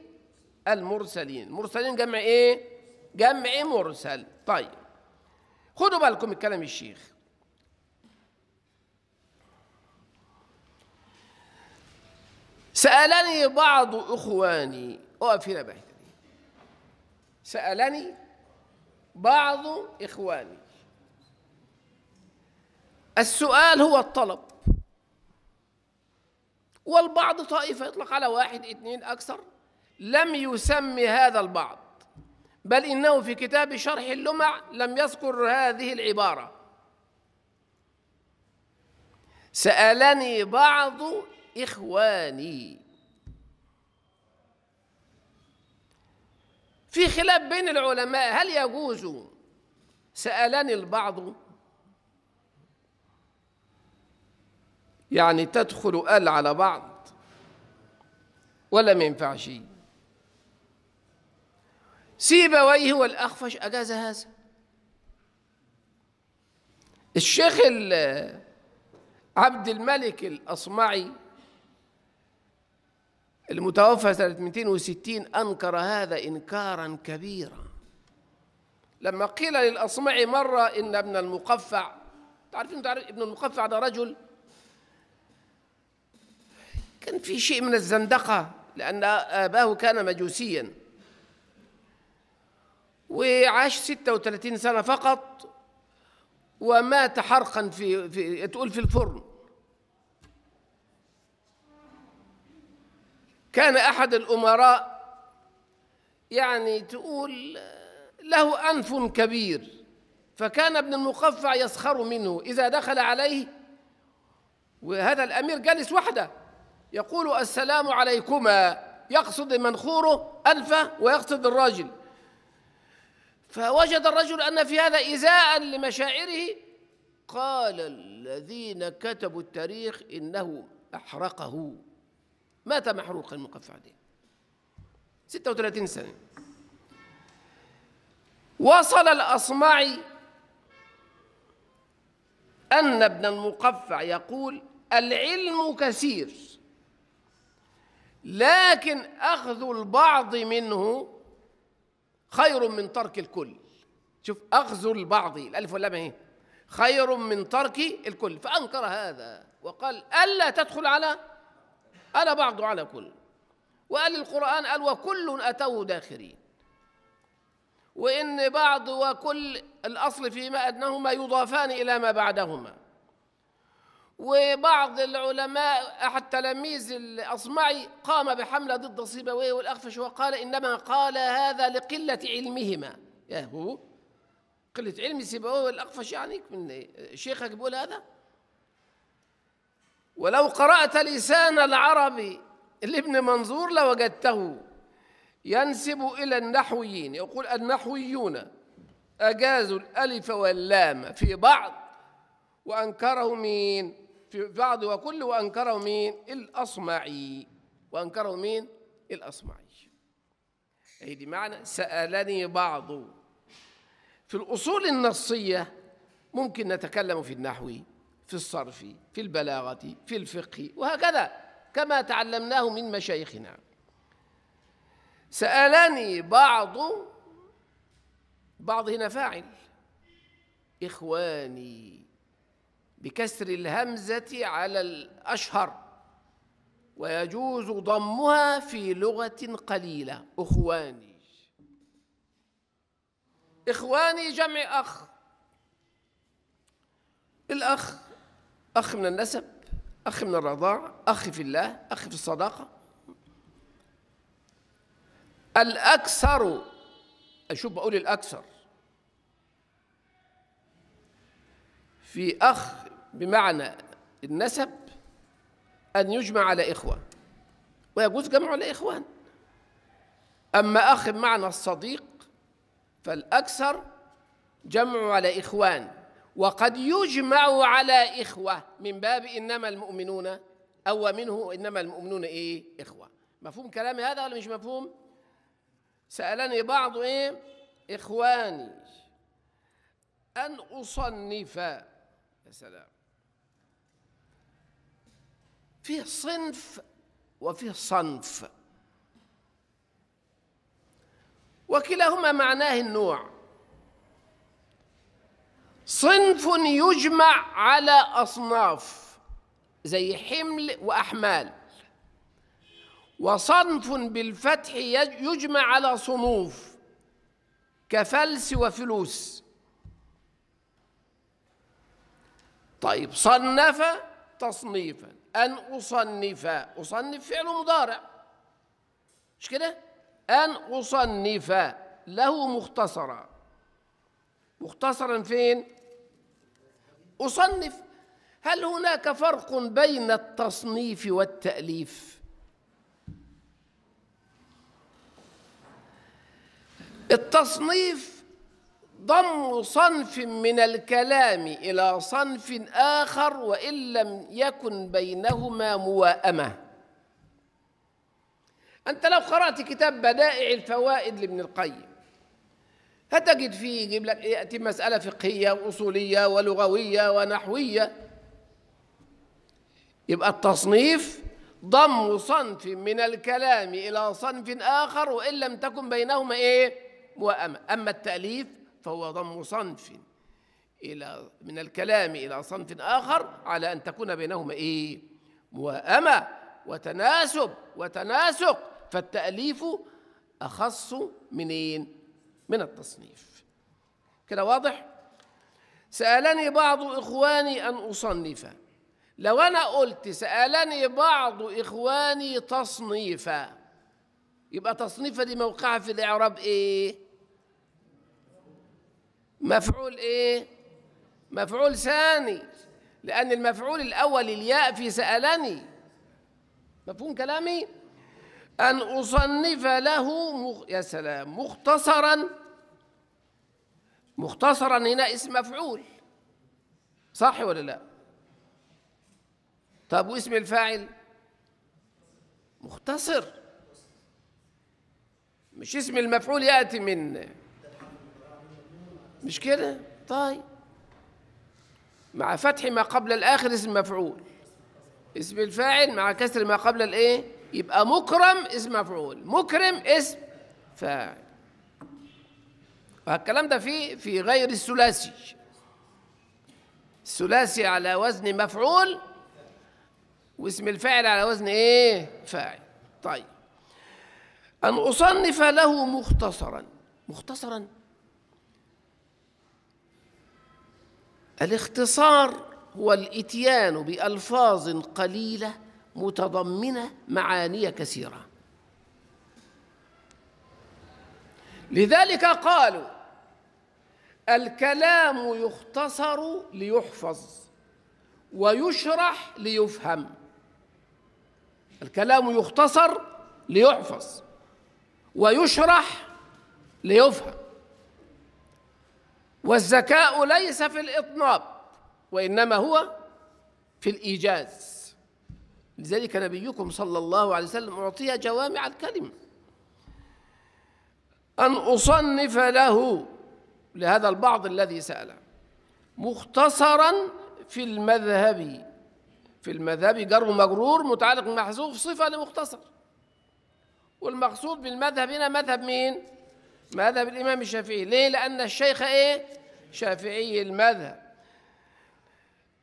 المرسلين المرسلين جمع إيه؟ جمع مرسل طيب خدوا بالكم من كلام الشيخ سألني بعض إخواني أقف هنا بعد سألني بعض إخواني السؤال هو الطلب والبعض طائفة يطلق على واحد اثنين أكثر لم يسمي هذا البعض بل إنه في كتاب شرح اللمع لم يذكر هذه العبارة سألني بعض إخواني في خلاف بين العلماء هل يجوز سألني البعض يعني تدخل آل على بعض ولا ما ينفعش سيبويه والأخفش أجاز هذا الشيخ عبد الملك الأصمعي المتوفى سنة 260 أنكر هذا إنكارا كبيرا لما قيل للأصمعي مرة إن ابن المقفع تعرفين تعرف ابن المقفع ده رجل كان في شيء من الزندقة لأن أباه كان مجوسيا وعاش 36 سنة فقط ومات حرقا في, في تقول في الفرن كان أحد الأمراء يعني تقول له أنف كبير فكان ابن المقفع يسخر منه إذا دخل عليه وهذا الأمير جالس وحده يقول السلام عليكما يقصد منخوره أنفه ويقصد الراجل فوجد الرجل أن في هذا إزاء لمشاعره قال الذين كتبوا التاريخ إنه أحرقه مات محروقا مقفع دين 36 سنة وصل الأصمعي أن ابن المقفع يقول العلم كثير لكن أخذ البعض منه خير من ترك الكل شوف أخذ البعض الألف واللام إيه خير من ترك الكل فأنكر هذا وقال ألا تدخل على أنا بعض على كل وقال القرآن قال وكل أتوه داخرين وإن بعض وكل الأصل فيما أدنهما يضافان إلى ما بعدهما وبعض العلماء أحد تلاميذ الأصمعي قام بحملة ضد صيبويه والأخفش وقال إنما قال هذا لقلة علمهما يا هو قلة علم سيبويه والأخفش يعني من شيخك بيقول هذا ولو قرأت لسان العرب لابن منظور لوجدته ينسب إلى النحويين يقول النحويون أجازوا الألف واللام في بعض وأنكره مين؟ في بعض وكل وأنكره مين؟ الأصمعي وأنكره مين؟ الأصمعي أي معنى سألني بعض في الأصول النصية ممكن نتكلم في النحو في الصرف في البلاغة في الفقه وهكذا كما تعلمناه من مشايخنا سألني بعض بعض هنا فاعل إخواني بكسر الهمزة على الأشهر ويجوز ضمها في لغة قليلة أخواني إخواني جمع أخ الأخ أخ من النسب أخ من الرضاعة أخ في الله أخ في الصداقة الأكثر أشوف بقول الأكثر في أخ بمعنى النسب أن يجمع على إخوة ويجوز جمع على إخوان أما أخ بمعنى الصديق فالأكثر جمع على إخوان وقد يجمع على إخوة من باب إنما المؤمنون أو منه إنما المؤمنون إيه إخوة مفهوم كلامي هذا ولا مش مفهوم سألني بعض إيه إخواني أن أصنف يا سلام فيه صنف وفيه صنف وكلاهما معناه النوع صنف يجمع على أصناف زي حمل وأحمال وصنف بالفتح يجمع على صنوف كفلس وفلوس طيب صنف تصنيفا أن أصنف أصنف فعل مضارع مش كده أن أصنف له مختصرا مختصرا فين أصنف هل هناك فرق بين التصنيف والتأليف التصنيف ضم صنف من الكلام إلى صنف آخر وإن لم يكن بينهما مواءمة أنت لو قرأت كتاب بدائع الفوائد لابن القيم فتجد فيه يجيب لك يأتي مسألة فقهية وأصولية ولغوية ونحوية يبقى التصنيف ضم صنف من الكلام إلى صنف آخر وإن لم تكن بينهما إيه؟ مؤامة أما التأليف فهو ضم صنف إلى من الكلام إلى صنف آخر على أن تكون بينهما إيه؟ مؤامة وتناسب وتناسق فالتأليف أخص منين؟ من التصنيف كده واضح سالني بعض اخواني ان اصنف لو انا قلت سالني بعض اخواني تصنيفا يبقى تصنيفا دي موقعها في الاعراب ايه مفعول ايه مفعول ثاني لان المفعول الاول الياء في سالني مفهوم كلامي أن أصنف له مخ... يا سلام مختصرا مختصرا هنا اسم مفعول صح ولا لا؟ طب واسم الفاعل مختصر مش اسم المفعول يأتي من مش كده؟ طيب مع فتح ما قبل الآخر اسم مفعول اسم الفاعل مع كسر ما قبل الإيه؟ يبقى مكرم اسم مفعول مكرم اسم فاعل والكلام ده في في غير الثلاثي الثلاثي على وزن مفعول واسم الفاعل على وزن ايه فاعل طيب ان اصنف له مختصرا مختصرا الاختصار هو الاتيان بالفاظ قليله متضمنة معاني كثيرة لذلك قالوا الكلام يختصر ليحفظ ويشرح ليفهم الكلام يختصر ليحفظ ويشرح ليفهم والذكاء ليس في الإطناب وإنما هو في الإيجاز لذلك نبيكم صلى الله عليه وسلم أعطي جوامع الكلم أن أصنف له لهذا البعض الذي سأل مختصرا في المذهب في المذهب جر مجرور متعلق محذوف صفة لمختصر والمقصود بالمذهب هنا مذهب مين؟ مذهب الإمام الشافعي ليه؟ لأن الشيخ إيه؟ شافعي المذهب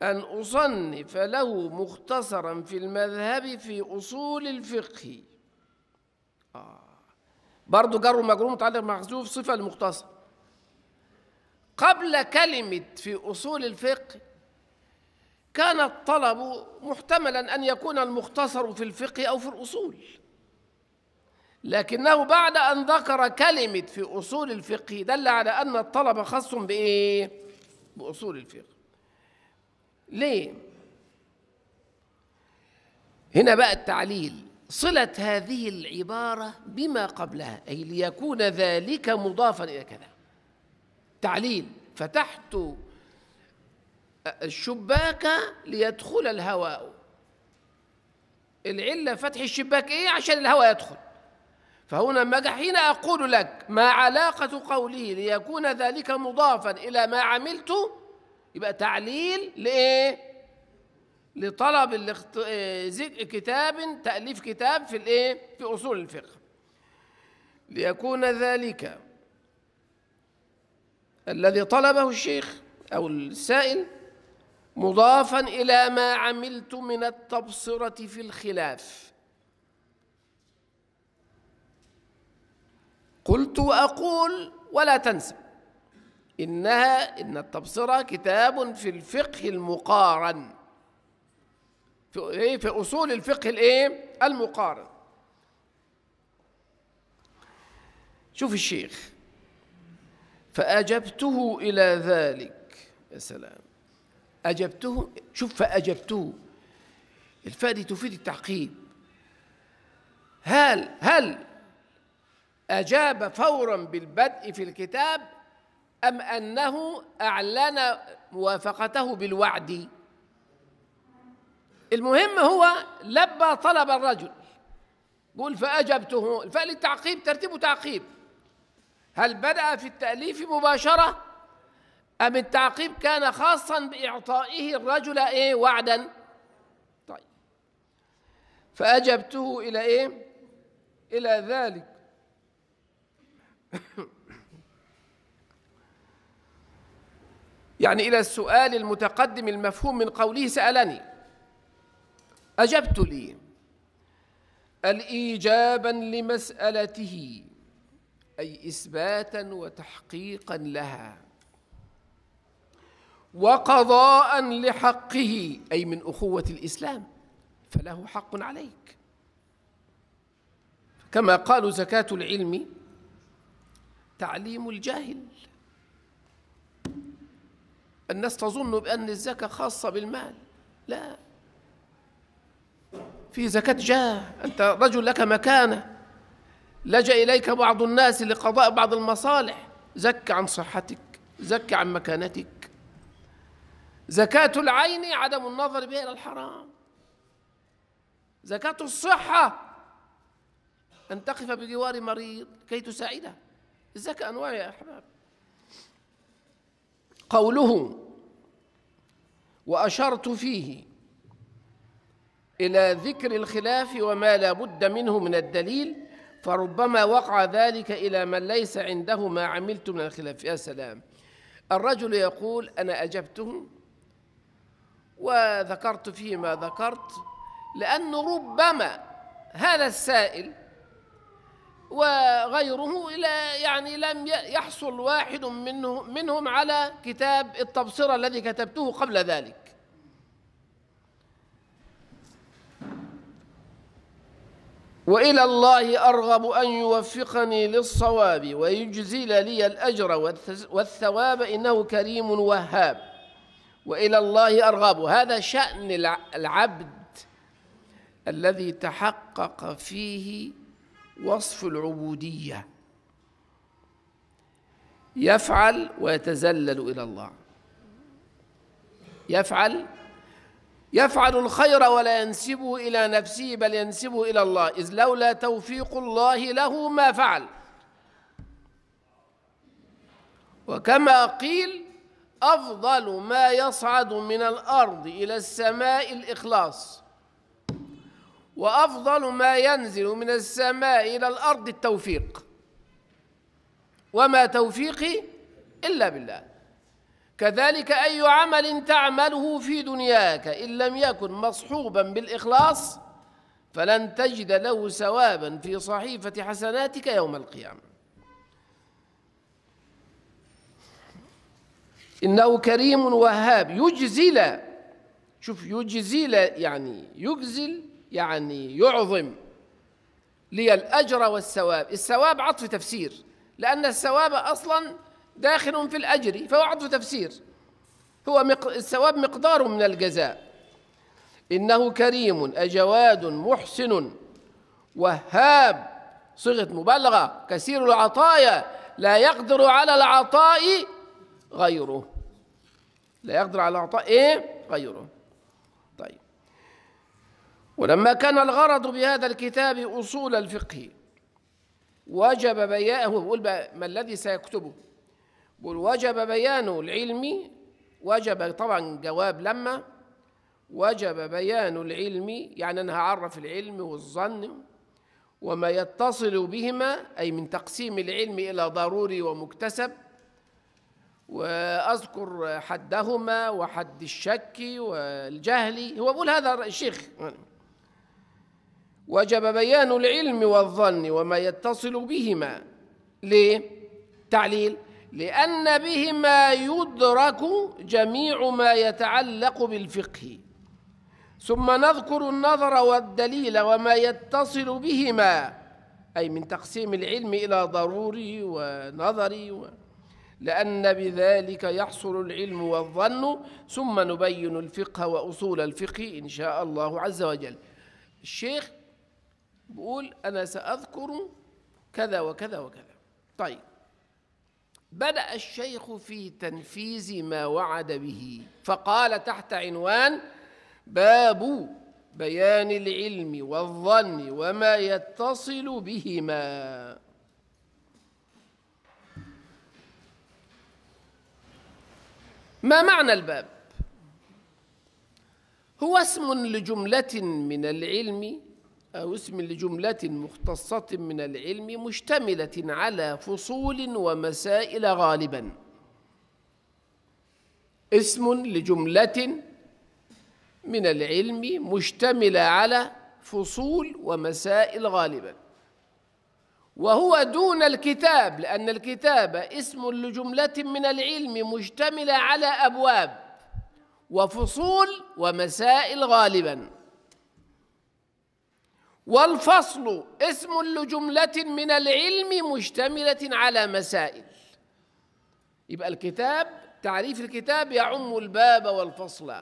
أن أصنف له مختصرا في المذهب في أصول الفقه آه. برضو جر ومجرور متعلق محذوف صفة المختصر قبل كلمة في أصول الفقه كان الطلب محتملا أن يكون المختصر في الفقه أو في الأصول لكنه بعد أن ذكر كلمة في أصول الفقه دل على أن الطلب خاص بإيه؟ بأصول الفقه ليه هنا بقى التعليل صلة هذه العبارة بما قبلها أي ليكون ذلك مضافا إلى كذا تعليل فتحت الشباك ليدخل الهواء العلة فتح الشباك إيه عشان الهواء يدخل فهنا ما حين أقول لك ما علاقة قوله ليكون ذلك مضافا إلى ما عملت يبقى تعليل لإيه؟ لطلب الاخت... آه، كتاب تأليف كتاب في الإيه؟ في أصول الفقه ليكون ذلك الذي طلبه الشيخ أو السائل مضافا إلى ما عملت من التبصرة في الخلاف قلت وأقول ولا تنسب إنها إن التبصرة كتاب في الفقه المقارن إيه؟ في أصول الفقه الإيه المقارن شوف الشيخ فأجبته إلى ذلك يا سلام أجبته شوف فأجبته الفاء دي تفيد التعقيب هل هل أجاب فورا بالبدء في الكتاب أم أنه أعلن موافقته بالوعد المهم هو لبى طلب الرجل قل فأجبته الفاء التعقيب ترتيبه تعقيب هل بدأ في التأليف مباشرة أم التعقيب كان خاصا بإعطائه الرجل إيه وعدا طيب فأجبته إلى إيه إلى ذلك يعني إلى السؤال المتقدم المفهوم من قوله سألني أجبت لي الإيجابا لمسألته أي إثباتا وتحقيقا لها وقضاء لحقه أي من أخوة الإسلام فله حق عليك كما قالوا زكاة العلم تعليم الجاهل الناس تظن بأن الزكاة خاصة بالمال لا في زكاة جاه أنت رجل لك مكانة لجأ إليك بعض الناس لقضاء بعض المصالح زك عن صحتك زك عن مكانتك زكاة العين عدم النظر بها إلى الحرام زكاة الصحة أن تقف بجوار مريض كي تساعده الزكاة أنواع يا أحباب قوله وأشرت فيه إلى ذكر الخلاف وما لا بد منه من الدليل فربما وقع ذلك إلى من ليس عنده ما عملت من الخلاف يا سلام الرجل يقول أنا أجبته وذكرت فيه ما ذكرت لأنه ربما هذا السائل وغيره إلى يعني لم يحصل واحد منه منهم على كتاب التبصرة الذي كتبته قبل ذلك وإلى الله أرغب أن يوفقني للصواب ويجزل لي الأجر والثواب إنه كريم وهاب وإلى الله أرغب هذا شأن العبد الذي تحقق فيه وصف العبودية يفعل ويتذلل إلى الله يفعل يفعل الخير ولا ينسبه إلى نفسه بل ينسبه إلى الله إذ لولا توفيق الله له ما فعل وكما قيل أفضل ما يصعد من الأرض إلى السماء الإخلاص وافضل ما ينزل من السماء الى الارض التوفيق وما توفيقي الا بالله كذلك اي عمل تعمله في دنياك ان لم يكن مصحوبا بالاخلاص فلن تجد له ثوابا في صحيفه حسناتك يوم القيامه انه كريم وهاب يجزل شوف يجزل يعني يجزل يعني يعظم لي الأجر والثواب الثواب عطف تفسير لأن الثواب أصلا داخل في الأجر فهو عطف تفسير هو الثواب مقدار من الجزاء إنه كريم أجواد محسن وهاب صيغة مبالغة كثير العطايا لا يقدر على العطاء غيره لا يقدر على العطاء إيه؟ غيره ولما كان الغرض بهذا الكتاب أصول الفقه وجب بيانه بقول ما الذي سيكتبه بقول وجب بيانه العلمي وجب طبعا جواب لما وجب بيان العلم يعني أنا هعرف العلم والظن وما يتصل بهما أي من تقسيم العلم إلى ضروري ومكتسب وأذكر حدهما وحد الشك والجهل هو بقول هذا الشيخ يعني وجب بيان العلم والظن وما يتصل بهما ليه تعليل لأن بهما يدرك جميع ما يتعلق بالفقه ثم نذكر النظر والدليل وما يتصل بهما أي من تقسيم العلم إلى ضروري ونظري و... لأن بذلك يحصل العلم والظن ثم نبين الفقه وأصول الفقه إن شاء الله عز وجل الشيخ بقول أنا سأذكر كذا وكذا وكذا طيب بدأ الشيخ في تنفيذ ما وعد به فقال تحت عنوان باب بيان العلم والظن وما يتصل بهما ما معنى الباب هو اسم لجمله من العلم أو اسم لجملة مختصة من العلم مشتملة على فصول ومسائل غالبا اسم لجملة من العلم مشتملة على فصول ومسائل غالبا وهو دون الكتاب لأن الكتاب اسم لجملة من العلم مشتملة على أبواب وفصول ومسائل غالباً والفصل اسم لجملة من العلم مشتملة على مسائل يبقى الكتاب تعريف الكتاب يعم الباب والفصل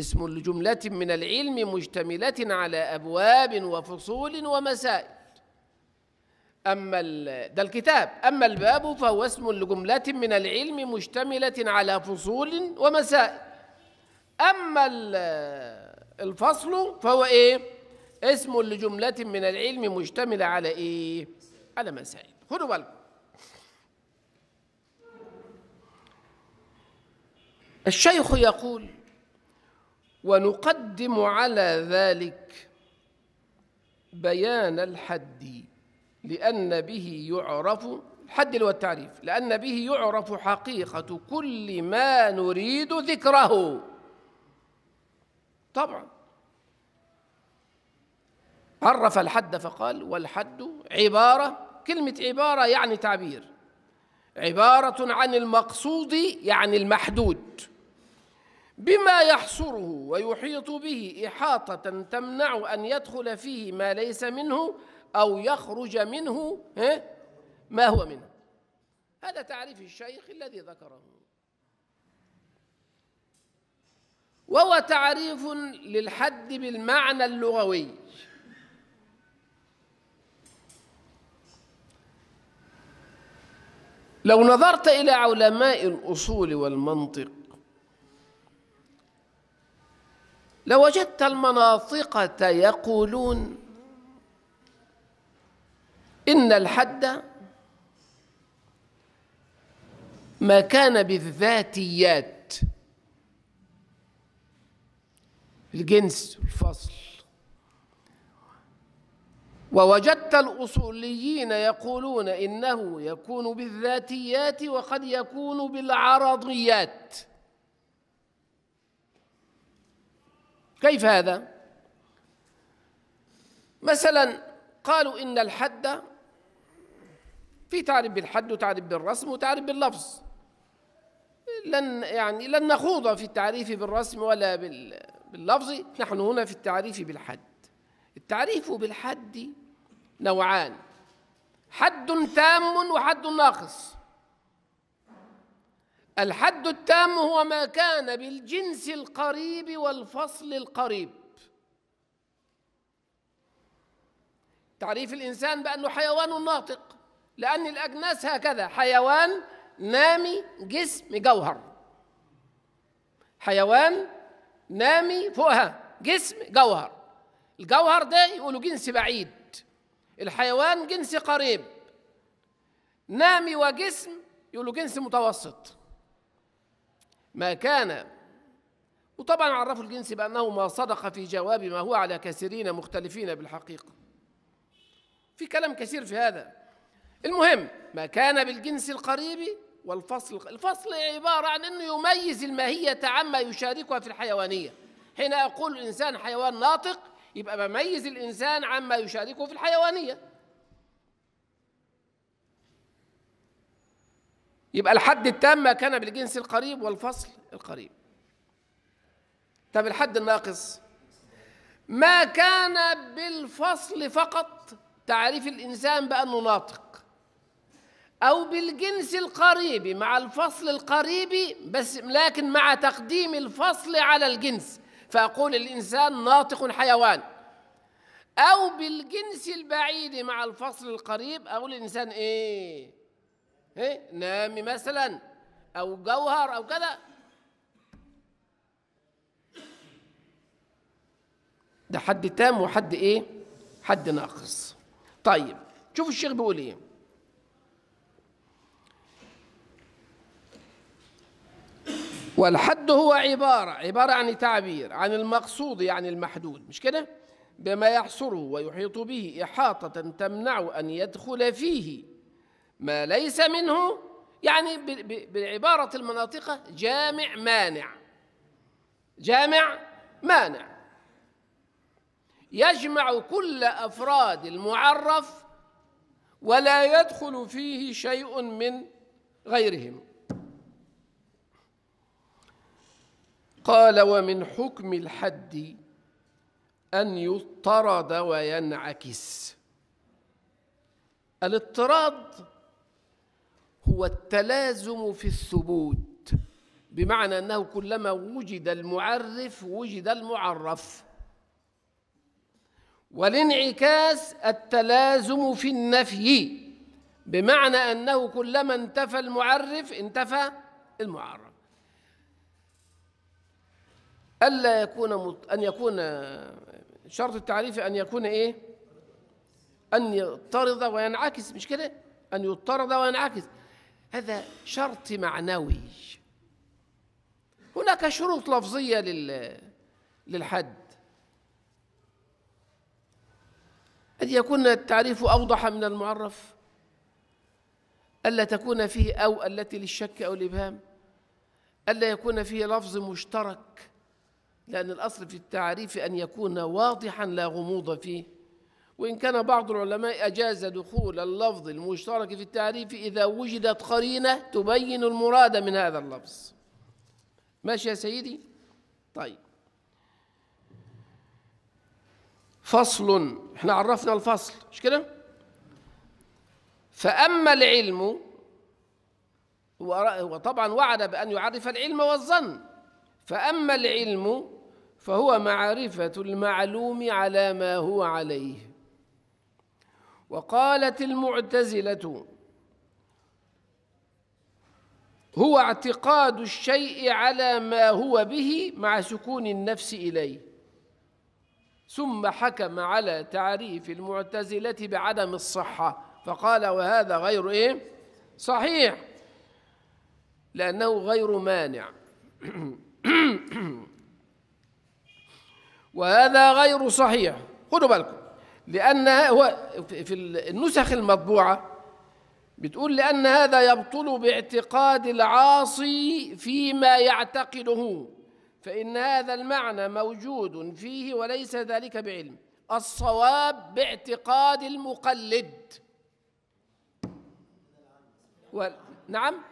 اسم لجملة من العلم مشتملة على أبواب وفصول ومسائل أما ده الكتاب أما الباب فهو اسم لجملة من العلم مشتملة على فصول ومسائل أما الفصل فهو إيه؟ اسم لجملة من العلم مشتملة على إيه؟ على مسائل خذوا بالكم الشيخ يقول ونقدم على ذلك بيان الحد لأن به يعرف الحد اللي هو التعريف لأن به يعرف حقيقة كل ما نريد ذكره طبعاً عرف الحد فقال والحد عبارة كلمة عبارة يعني تعبير عبارة عن المقصود يعني المحدود بما يحصره ويحيط به إحاطة تمنع أن يدخل فيه ما ليس منه أو يخرج منه ما هو منه هذا تعريف الشيخ الذي ذكره وهو تعريف للحد بالمعنى اللغوي لو نظرت إلى علماء الأصول والمنطق لوجدت المناطقة يقولون إن الحد ما كان بالذاتيات الجنس والفصل ووجدت الأصوليين يقولون إنه يكون بالذاتيات وقد يكون بالعرضيات كيف هذا؟ مثلا قالوا إن الحد في تعريف بالحد وتعريف بالرسم وتعريف باللفظ لن يعني لن نخوض في التعريف بالرسم ولا باللفظ نحن هنا في التعريف بالحد التعريف بالحد نوعان حد تام وحد ناقص الحد التام هو ما كان بالجنس القريب والفصل القريب تعريف الإنسان بأنه حيوان ناطق لأن الأجناس هكذا حيوان نامي جسم جوهر حيوان نامي فوقها جسم جوهر الجوهر ده يقولوا جنس بعيد الحيوان جنس قريب نامي وجسم يقولوا جنس متوسط ما كان وطبعا عرفوا الجنس بأنه ما صدق في جواب ما هو على كثيرين مختلفين بالحقيقة في كلام كثير في هذا المهم ما كان بالجنس القريب والفصل الفصل عبارة عن أنه يميز الماهية عما يشاركها في الحيوانية حين يقول الإنسان حيوان ناطق يبقى بميز الإنسان عما يشاركه في الحيوانية يبقى الحد التام ما كان بالجنس القريب والفصل القريب طب الحد الناقص ما كان بالفصل فقط تعريف الإنسان بأنه ناطق أو بالجنس القريب مع الفصل القريب بس لكن مع تقديم الفصل على الجنس فأقول الإنسان ناطق حيوان أو بالجنس البعيد مع الفصل القريب أقول الإنسان إيه؟ إيه؟ نام مثلا أو جوهر أو كذا ده حد تام وحد إيه؟ حد ناقص طيب شوف الشيخ بيقول إيه والحد هو عبارة عبارة عن تعبير عن المقصود يعني المحدود مش كده بما يحصره ويحيط به إحاطة تمنع أن يدخل فيه ما ليس منه يعني بعبارة المناطقة جامع مانع جامع مانع يجمع كل أفراد المعرف ولا يدخل فيه شيء من غيرهم قال ومن حكم الحد أن يطرد وينعكس الاضطراد هو التلازم في الثبوت بمعنى أنه كلما وجد المعرف وجد المعرف والانعكاس التلازم في النفي بمعنى أنه كلما انتفى المعرف انتفى المعرف ألا يكون مط... أن يكون آه، شرط التعريف أن يكون إيه؟ أن يطرد وينعكس مش كده؟ أن يطرد وينعكس هذا شرط معنوي هناك شروط لفظية لل... للحد أن يكون التعريف أوضح من المعرف ألا تكون فيه أو التي للشك أو الإبهام ألا يكون فيه لفظ مشترك لأن الأصل في التعريف أن يكون واضحا لا غموض فيه وإن كان بعض العلماء أجاز دخول اللفظ المشترك في التعريف إذا وجدت قرينة تبين المراد من هذا اللفظ ماشي يا سيدي طيب فصل احنا عرفنا الفصل مش كده فأما العلم وطبعا وعد بأن يعرف العلم والظن فأما العلم فهو معرفة المعلوم على ما هو عليه وقالت المعتزلة هو اعتقاد الشيء على ما هو به مع سكون النفس إليه ثم حكم على تعريف المعتزلة بعدم الصحة فقال وهذا غير إيه؟ صحيح لأنه غير مانع وهذا غير صحيح خدوا بالكم لأن هو في النسخ المطبوعة بتقول لأن هذا يبطل باعتقاد العاصي فيما يعتقده فإن هذا المعنى موجود فيه وليس ذلك بعلم الصواب باعتقاد المقلد و... نعم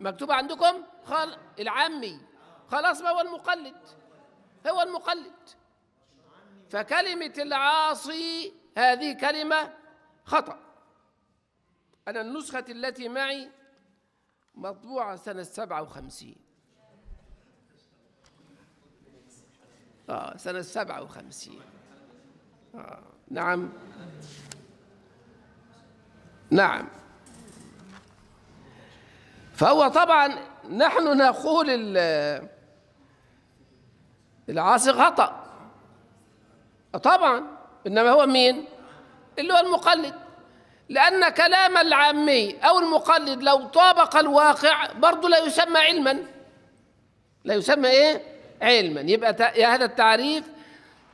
مكتوب عندكم خال... العامي خلاص ما هو المقلد هو المقلد فكلمة العاصي هذه كلمة خطأ أنا النسخة التي معي مطبوعة سنة سبعة وخمسين آه سنة سبعة وخمسين آه نعم نعم فهو طبعا نحن نقول العاصي خطأ طبعا إنما هو مين اللي هو المقلد لأن كلام العامي أو المقلد لو طابق الواقع برضه لا يسمى علما لا يسمى إيه علما يبقى هذا التعريف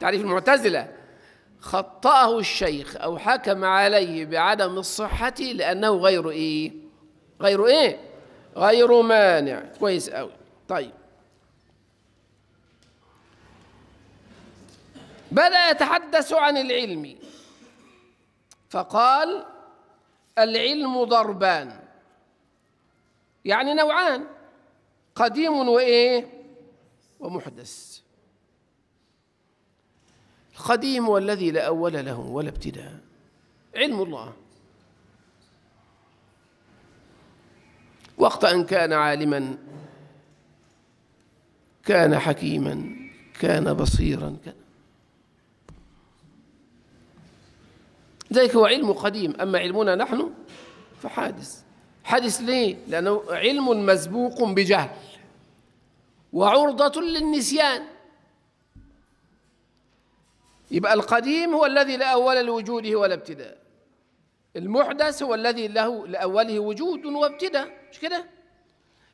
تعريف المعتزلة خطأه الشيخ أو حكم عليه بعدم الصحة لأنه غير إيه غير إيه غير مانع كويس أوي طيب بدأ يتحدث عن العلم فقال العلم ضربان يعني نوعان قديم وإيه ومحدث القديم والذي لا أول له ولا ابتداء علم الله وقت أن كان عالما كان حكيما كان بصيرا كان ذلك هو علم قديم أما علمنا نحن فحادث حادث ليه؟ لأنه علم مسبوق بجهل وعرضة للنسيان يبقى القديم هو الذي لا أول لوجوده ولا ابتداء المحدث هو الذي له لأوله وجود وابتداء مش كده؟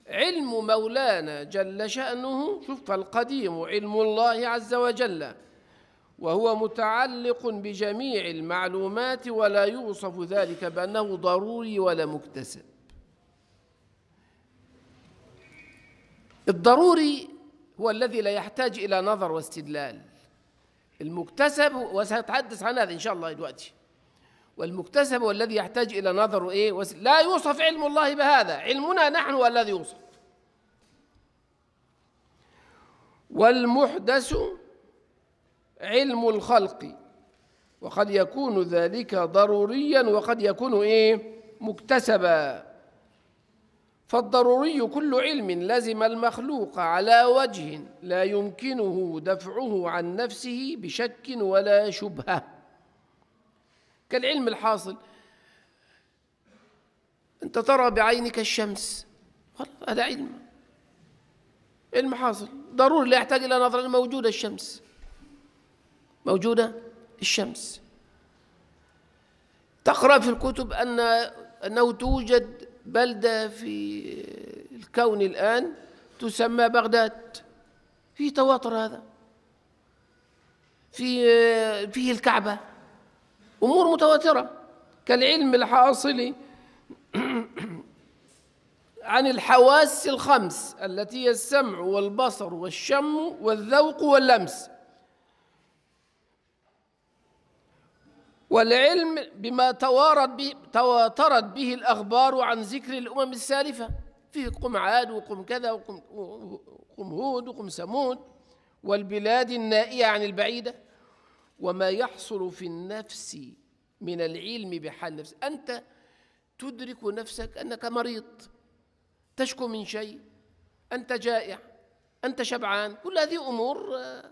علم مولانا جل شأنه شوف فالقديم علم الله عز وجل وهو متعلق بجميع المعلومات ولا يوصف ذلك بأنه ضروري ولا مكتسب الضروري هو الذي لا يحتاج إلى نظر واستدلال المكتسب وسأتحدث عن هذا إن شاء الله دلوقتي والمكتسب هو الذي يحتاج إلى نظر إيه لا يوصف علم الله بهذا علمنا نحن الذي يوصف والمحدث علم الخلق وقد يكون ذلك ضروريا وقد يكون إيه مكتسبا فالضروري كل علم لزم المخلوق على وجه لا يمكنه دفعه عن نفسه بشك ولا شبهه كالعلم الحاصل انت ترى بعينك الشمس هذا علم علم حاصل ضروري لا يحتاج الى نظره موجوده الشمس موجودة الشمس تقرأ في الكتب أن أنه توجد بلدة في الكون الآن تسمى بغداد في تواتر هذا في فيه الكعبة أمور متواترة كالعلم الحاصل عن الحواس الخمس التي هي السمع والبصر والشم والذوق واللمس والعلم بما توارد به تواترت به الأخبار عن ذكر الأمم السالفة فيه قم عاد وقم كذا وقم, وقم هود وقم ثمود والبلاد النائية عن البعيدة وما يحصل في النفس من العلم بحال النفس أنت تدرك نفسك أنك مريض تشكو من شيء أنت جائع أنت شبعان كل هذه أمور آه،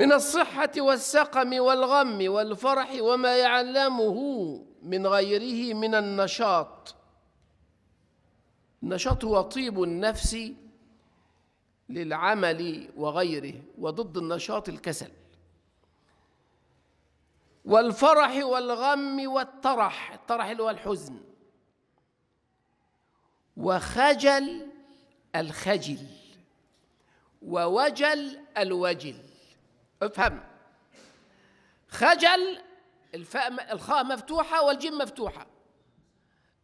من الصحة والسقم والغم والفرح وما يعلمه من غيره من النشاط النشاط هو طيب النفس للعمل وغيره وضد النشاط الكسل والفرح والغم والترح الترح اللي هو الحزن وخجل الخجل ووجل الوجل افهم خجل الفاء الخاء مفتوحة والجيم مفتوحة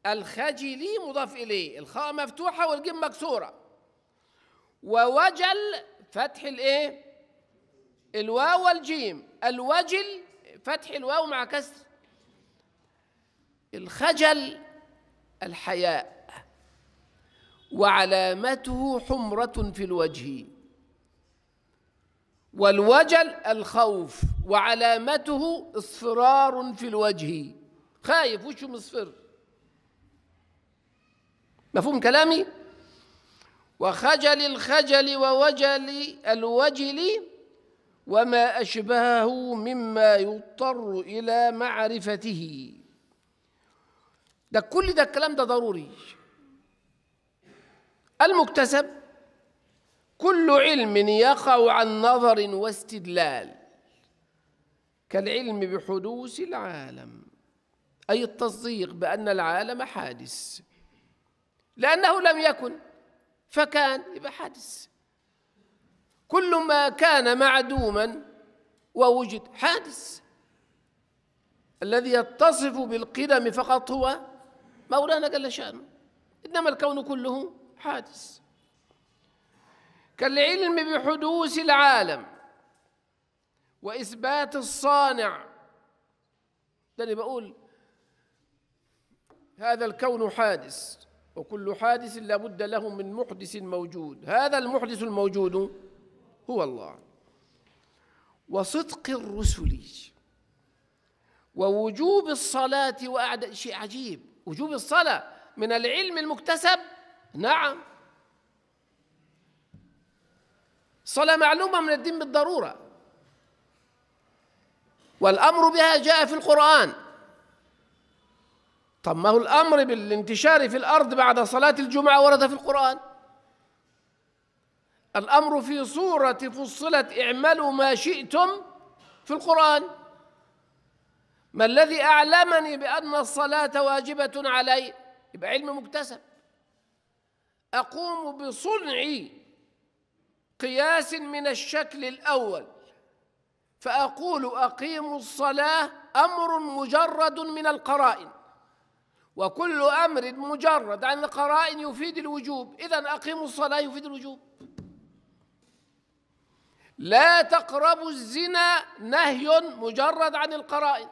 الخجلي مضاف إليه الخاء مفتوحة والجيم مكسورة ووجل فتح الإيه الواو والجيم الوجل فتح الواو مع كسر الخجل الحياء وعلامته حمرة في الوجه والوجل الخوف وعلامته اصفرار في الوجه خايف وشه مصفر مفهوم كلامي وخجل الخجل ووجل الوجل وما أشبهه مما يضطر إلى معرفته ده كل ده الكلام ده ضروري المكتسب كل علم يقع عن نظر واستدلال كالعلم بحدوث العالم أي التصديق بأن العالم حادث لأنه لم يكن فكان يبقى حادث كل ما كان معدوما ووجد حادث الذي يتصف بالقدم فقط هو مولانا جل شأنه إنما الكون كله حادث كالعلم بحدوث العالم وإثبات الصانع ده اللي بقول هذا الكون حادث وكل حادث لا بد له من محدث موجود هذا المحدث الموجود هو الله وصدق الرسل ووجوب الصلاة وأعداء شيء عجيب وجوب الصلاة من العلم المكتسب نعم الصلاة معلومة من الدين بالضرورة والأمر بها جاء في القرآن طب ما هو الأمر بالانتشار في الأرض بعد صلاة الجمعة ورد في القرآن الأمر في صورة فصلت اعملوا ما شئتم في القرآن ما الذي أعلمني بأن الصلاة واجبة علي يبقى علم مكتسب أقوم بصنع قياس من الشكل الأول فأقول أقيموا الصلاة أمر مجرد من القرائن وكل أمر مجرد عن القرائن يفيد الوجوب إذا أقيموا الصلاة يفيد الوجوب لا تقربوا الزنا نهي مجرد عن القرائن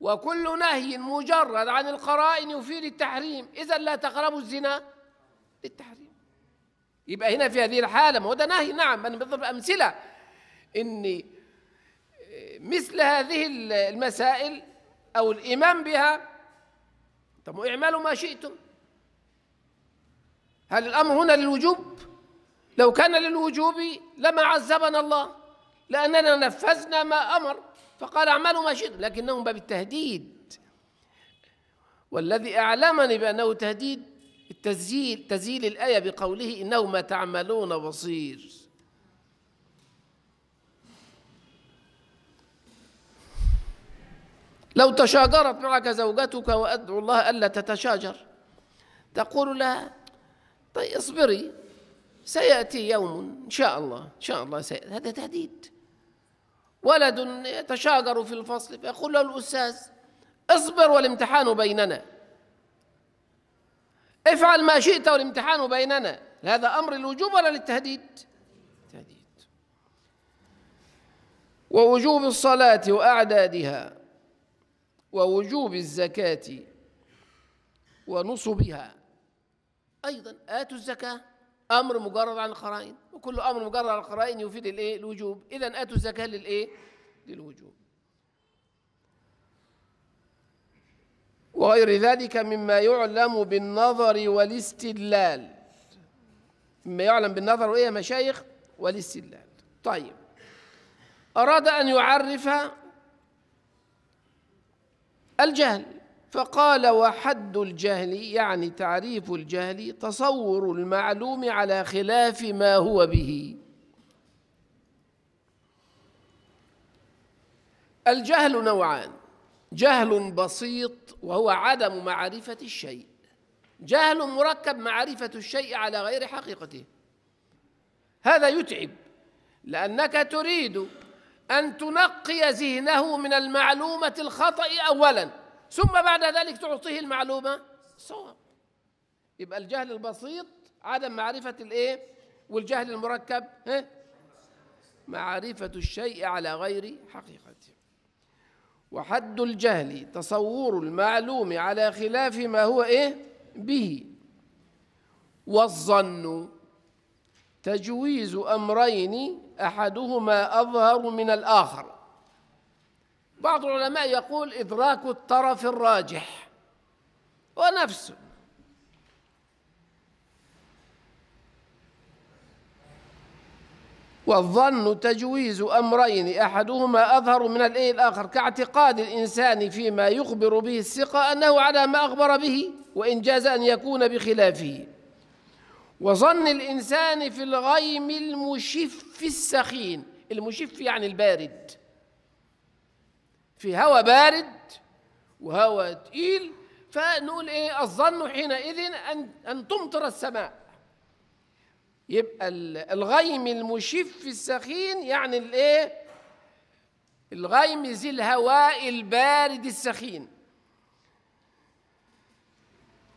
وكل نهي مجرد عن القرائن يفيد التحريم إذا لا تقربوا الزنا للتحريم يبقى هنا في هذه الحالة ما هو ده نهي نعم أنا بضرب أمثلة إن مثل هذه المسائل أو الإيمان بها طب اعملوا ما شئتم هل الأمر هنا للوجوب؟ لو كان للوجوب لما عذبنا الله لأننا نفذنا ما أمر فقال اعملوا ما شئتم لكنهم باب التهديد والذي أعلمني بأنه تهديد تزييل تزييل الآية بقوله إنه ما تعملون بصير لو تشاجرت معك زوجتك وأدعو الله ألا تتشاجر تقول لها طيب اصبري سيأتي يوم إن شاء الله إن شاء الله سيأتي هذا تهديد ولد يتشاجر في الفصل فيقول له الأستاذ اصبر والامتحان بيننا افعل ما شئت والامتحان بيننا هذا أمر الوجوب ولا للتهديد تهديد ووجوب الصلاة وأعدادها ووجوب الزكاة ونصبها أيضا آتوا الزكاة أمر مجرد عن القرائن وكل أمر مجرد عن القرائن يفيد الإيه؟ الوجوب إذا آتوا الزكاة للإيه؟ للوجوب وغير ذلك مما يعلم بالنظر والاستدلال مما يعلم بالنظر وإيه مشايخ والاستدلال طيب أراد أن يعرف الجهل فقال وحد الجهل يعني تعريف الجهل تصور المعلوم على خلاف ما هو به الجهل نوعان جهل بسيط وهو عدم معرفة الشيء جهل مركب معرفة الشيء على غير حقيقته هذا يتعب لأنك تريد أن تنقي ذهنه من المعلومة الخطأ أولا ثم بعد ذلك تعطيه المعلومة صواب يبقى الجهل البسيط عدم معرفة الإيه والجهل المركب معرفة الشيء على غير حقيقته وحد الجهل تصور المعلوم على خلاف ما هو إيه به والظن تجويز أمرين أحدهما أظهر من الآخر بعض العلماء يقول إدراك الطرف الراجح ونفسه والظن تجويز أمرين أحدهما أظهر من الإيه الآخر كاعتقاد الإنسان فيما يخبر به الثقة أنه على ما أخبر به وإن جاز أن يكون بخلافه وظن الإنسان في الغيم المشف السخين المشف يعني البارد في هواء بارد وهواء تقيل فنقول إيه الظن حينئذ أن, أن تمطر السماء يبقى الغيم المشف السخين يعني الايه الغيم ذي الهواء البارد السخين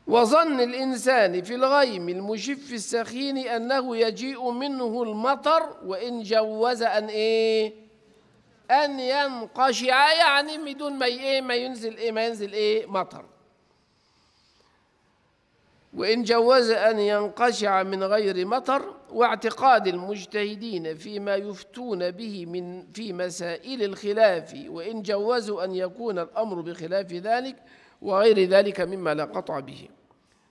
وظن الإنسان في الغيم المشف السخين أنه يجيء منه المطر وإن جوز أن إيه؟ أن ينقشع يعني بدون ما إيه ما ينزل إيه ما ينزل إيه مطر وإن جوز أن ينقشع من غير مطر واعتقاد المجتهدين فيما يفتون به من في مسائل الخلاف وإن جوزوا أن يكون الأمر بخلاف ذلك وغير ذلك مما لا قطع به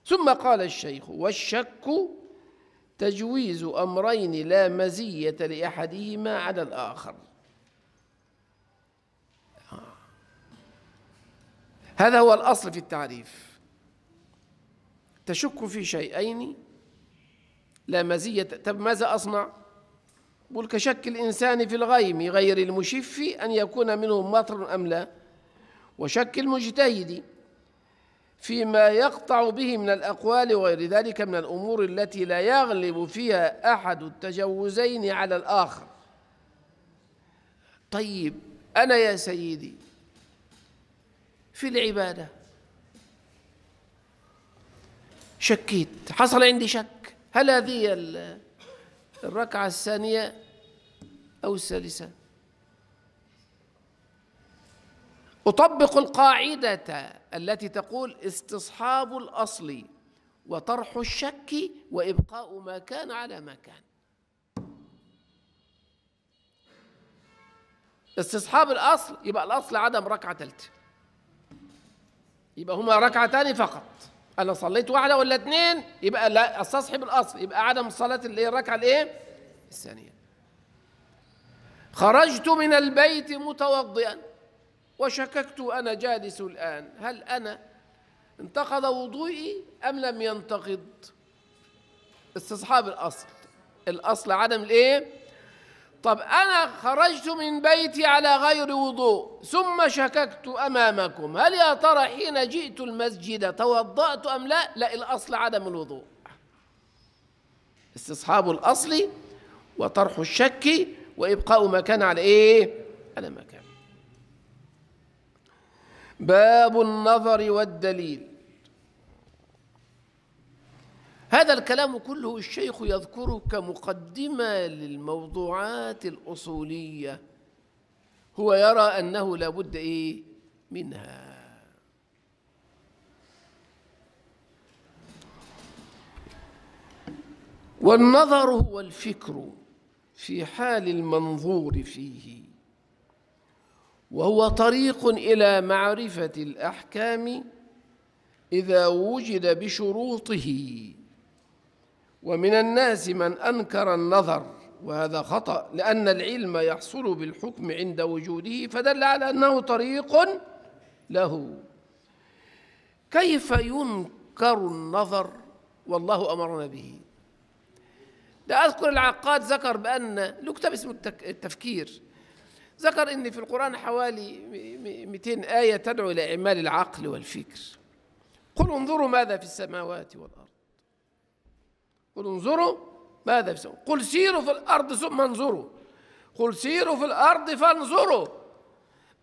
ثم قال الشيخ والشك تجويز أمرين لا مزية لأحدهما على الآخر آه. هذا هو الأصل في التعريف تشك في شيئين لا مزية طب ماذا أصنع؟ قل كشك الإنسان في الغيم غير المشف أن يكون منه مطر أم لا وشك المجتهد فيما يقطع به من الأقوال وغير ذلك من الأمور التي لا يغلب فيها أحد التجوزين على الآخر طيب أنا يا سيدي في العبادة شكيت حصل عندي شك هل هذه الركعة الثانية أو الثالثة أطبق القاعدة التي تقول استصحاب الأصل وطرح الشك وإبقاء ما كان على ما كان استصحاب الأصل يبقى الأصل عدم ركعة ثالثة يبقى هما ركعتان فقط انا صليت واحده ولا اثنين يبقى لا استصحب الاصل يبقى عدم صلاه اللي الركعه الايه الثانيه خرجت من البيت متوضئا وشككت انا جالس الان هل انا انتقض وضوئي ام لم ينتقض استصحاب الاصل الاصل عدم الايه طب أنا خرجت من بيتي على غير وضوء ثم شككت أمامكم هل يا ترى حين جئت المسجد توضأت أم لا؟ لا الأصل عدم الوضوء استصحاب الأصل وطرح الشك وإبقاء ما كان على إيه؟ على ما كان باب النظر والدليل هذا الكلام كله الشيخ يذكره كمقدمة للموضوعات الأصولية هو يرى أنه لا بد إيه منها والنظر هو الفكر في حال المنظور فيه وهو طريق إلى معرفة الأحكام إذا وجد بشروطه ومن الناس من أنكر النظر وهذا خطأ لأن العلم يحصل بالحكم عند وجوده فدل على أنه طريق له كيف ينكر النظر والله أمرنا به ده أذكر العقاد ذكر بأن له كتاب اسمه التفكير ذكر أن في القرآن حوالي 200 آية تدعو إلى إعمال العقل والفكر قل انظروا ماذا في السماوات والأرض قل انظروا ماذا في قل سيروا في الأرض ثم انظروا قل سيروا في الأرض فانظروا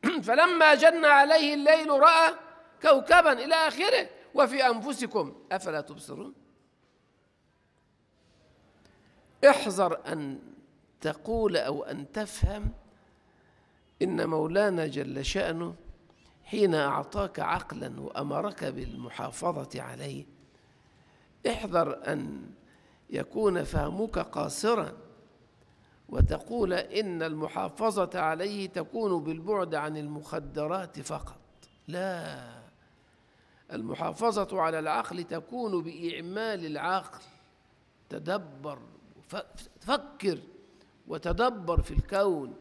فلما جن عليه الليل رأى كوكبا إلى آخره وفي أنفسكم أفلا تبصرون احذر أن تقول أو أن تفهم إن مولانا جل شأنه حين أعطاك عقلا وأمرك بالمحافظة عليه احذر أن يكون فهمك قاصرا وتقول إن المحافظة عليه تكون بالبعد عن المخدرات فقط لا المحافظة على العقل تكون بإعمال العقل تدبر فكر وتدبر في الكون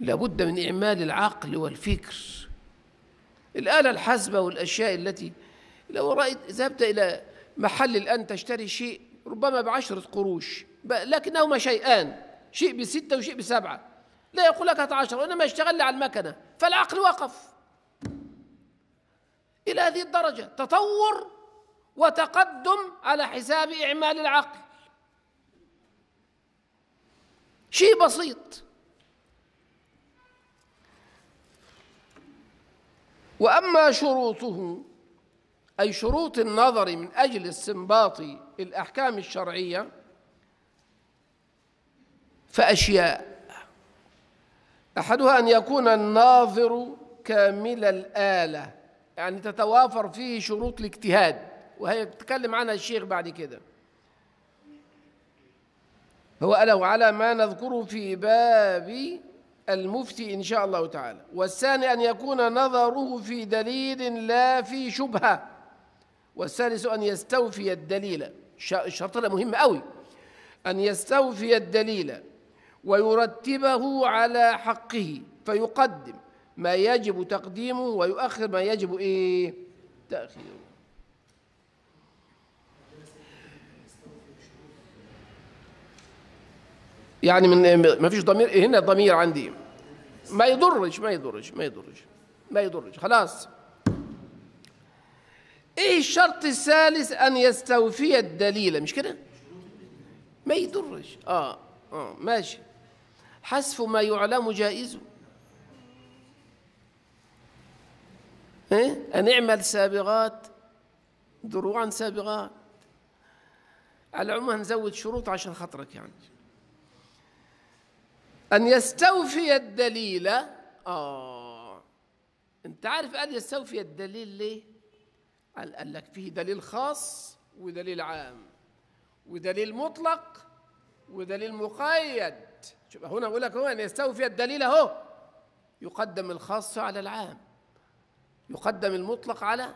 لابد من إعمال العقل والفكر الآلة الحاسبة والأشياء التي لو رأيت ذهبت إلى محل الآن تشتري شيء ربما بعشرة قروش لكنهما شيئان شيء بستة وشيء بسبعة لا يقول لك هات عشرة وإنما اشتغل على المكنة فالعقل وقف إلى هذه الدرجة تطور وتقدم على حساب إعمال العقل شيء بسيط وأما شروطه أي شروط النظر من أجل استنباط الأحكام الشرعية فأشياء أحدها أن يكون الناظر كامل الآلة يعني تتوافر فيه شروط الاجتهاد وهي بتكلم عنها الشيخ بعد كده هو ألو على ما نذكره في باب المفتي إن شاء الله تعالى والثاني أن يكون نظره في دليل لا في شبهة والثالث أن يستوفي الدليل الشرط ده مهم أوي أن يستوفي الدليل ويرتبه على حقه فيقدم ما يجب تقديمه ويؤخر ما يجب إيه تأخيره يعني من ما فيش ضمير إيه هنا ضمير عندي ما يضرش ما يضرش ما يضرش ما يضرش خلاص ايه الشرط الثالث ان يستوفي الدليل مش كده ما يضرش اه اه ماشي حذف ما يعلم جائز ايه ان اعمل سابغات دروعا سابغات على العموم هنزود شروط عشان خاطرك يعني أن يستوفي الدليل آه أنت عارف أن يستوفي الدليل ليه؟ قال لك فيه دليل خاص ودليل عام ودليل مطلق ودليل مقيد شوف هنا اقول لك هو ان يستوفي الدليل اهو يقدم الخاص على العام يقدم المطلق على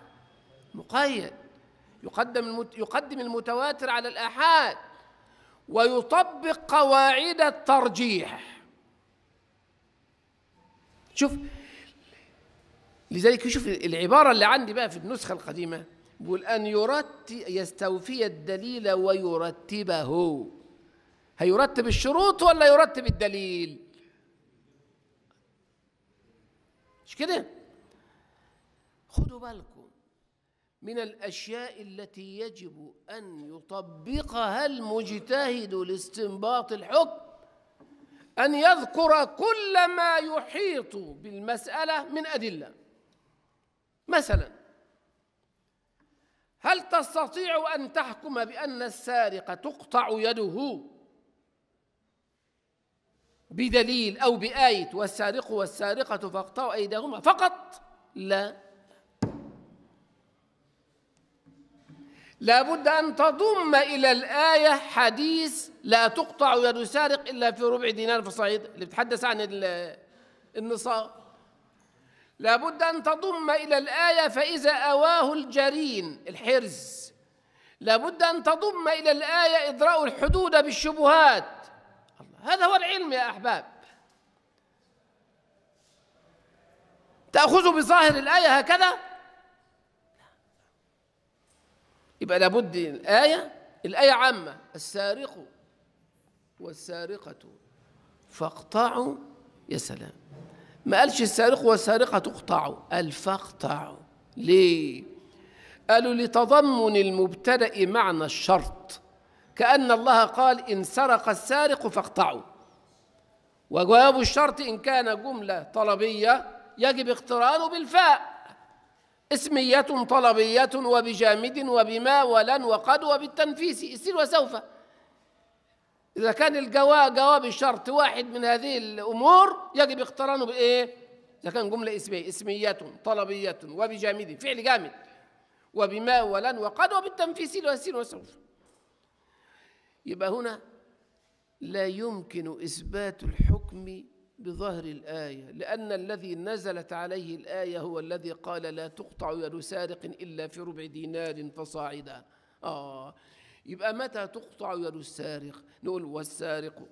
مقيد يقدم المت... يقدم المتواتر على الآحاد ويطبق قواعد الترجيح شوف لذلك شوف العبارة اللي عندي بقى في النسخة القديمة بيقول أن يرتب يستوفي الدليل ويرتبه هيرتب الشروط ولا يرتب الدليل مش كده خدوا بالكم من الأشياء التي يجب أن يطبقها المجتهد لاستنباط الحكم أن يذكر كل ما يحيط بالمسألة من أدلة مثلا هل تستطيع أن تحكم بأن السارق تقطع يده بدليل أو بآية والسارق والسارقة فاقطعوا أيديهما فقط لا لابد أن تضم إلى الآية حديث لا تقطع يد سارق إلا في ربع دينار في صعيد اللي بتحدث عن النصاب لابد أن تضم إلى الآية فإذا أواه الجرين الحرز لابد أن تضم إلى الآية إدراء الحدود بالشبهات هذا هو العلم يا أحباب تأخذ بظاهر الآية هكذا يبقى لابد الآية الآية عامة السارق والسارقة فاقطعوا يا سلام ما قالش السارق والسارقة تقطعوا قال فاقطعوا ليه قالوا لتضمن المبتدأ معنى الشرط كأن الله قال إن سرق السارق فاقطعوا وجواب الشرط إن كان جملة طلبية يجب اقترانه بالفاء اسمية طلبية وبجامد وبما ولن وقد وبالتنفيس إسر وسوف إذا كان الجواب جواب الشرط واحد من هذه الأمور يجب اقترانه بإيه؟ إذا كان جملة اسمية اسمية طلبية وبجامد فعل جامد وبما ولن وقد وبالتنفيس والسين والسوف يبقى هنا لا يمكن إثبات الحكم بظهر الآية لأن الذي نزلت عليه الآية هو الذي قال لا تقطع يد سارق إلا في ربع دينار فصاعدا آه يبقى متى تقطع يد السارق نقول والسارق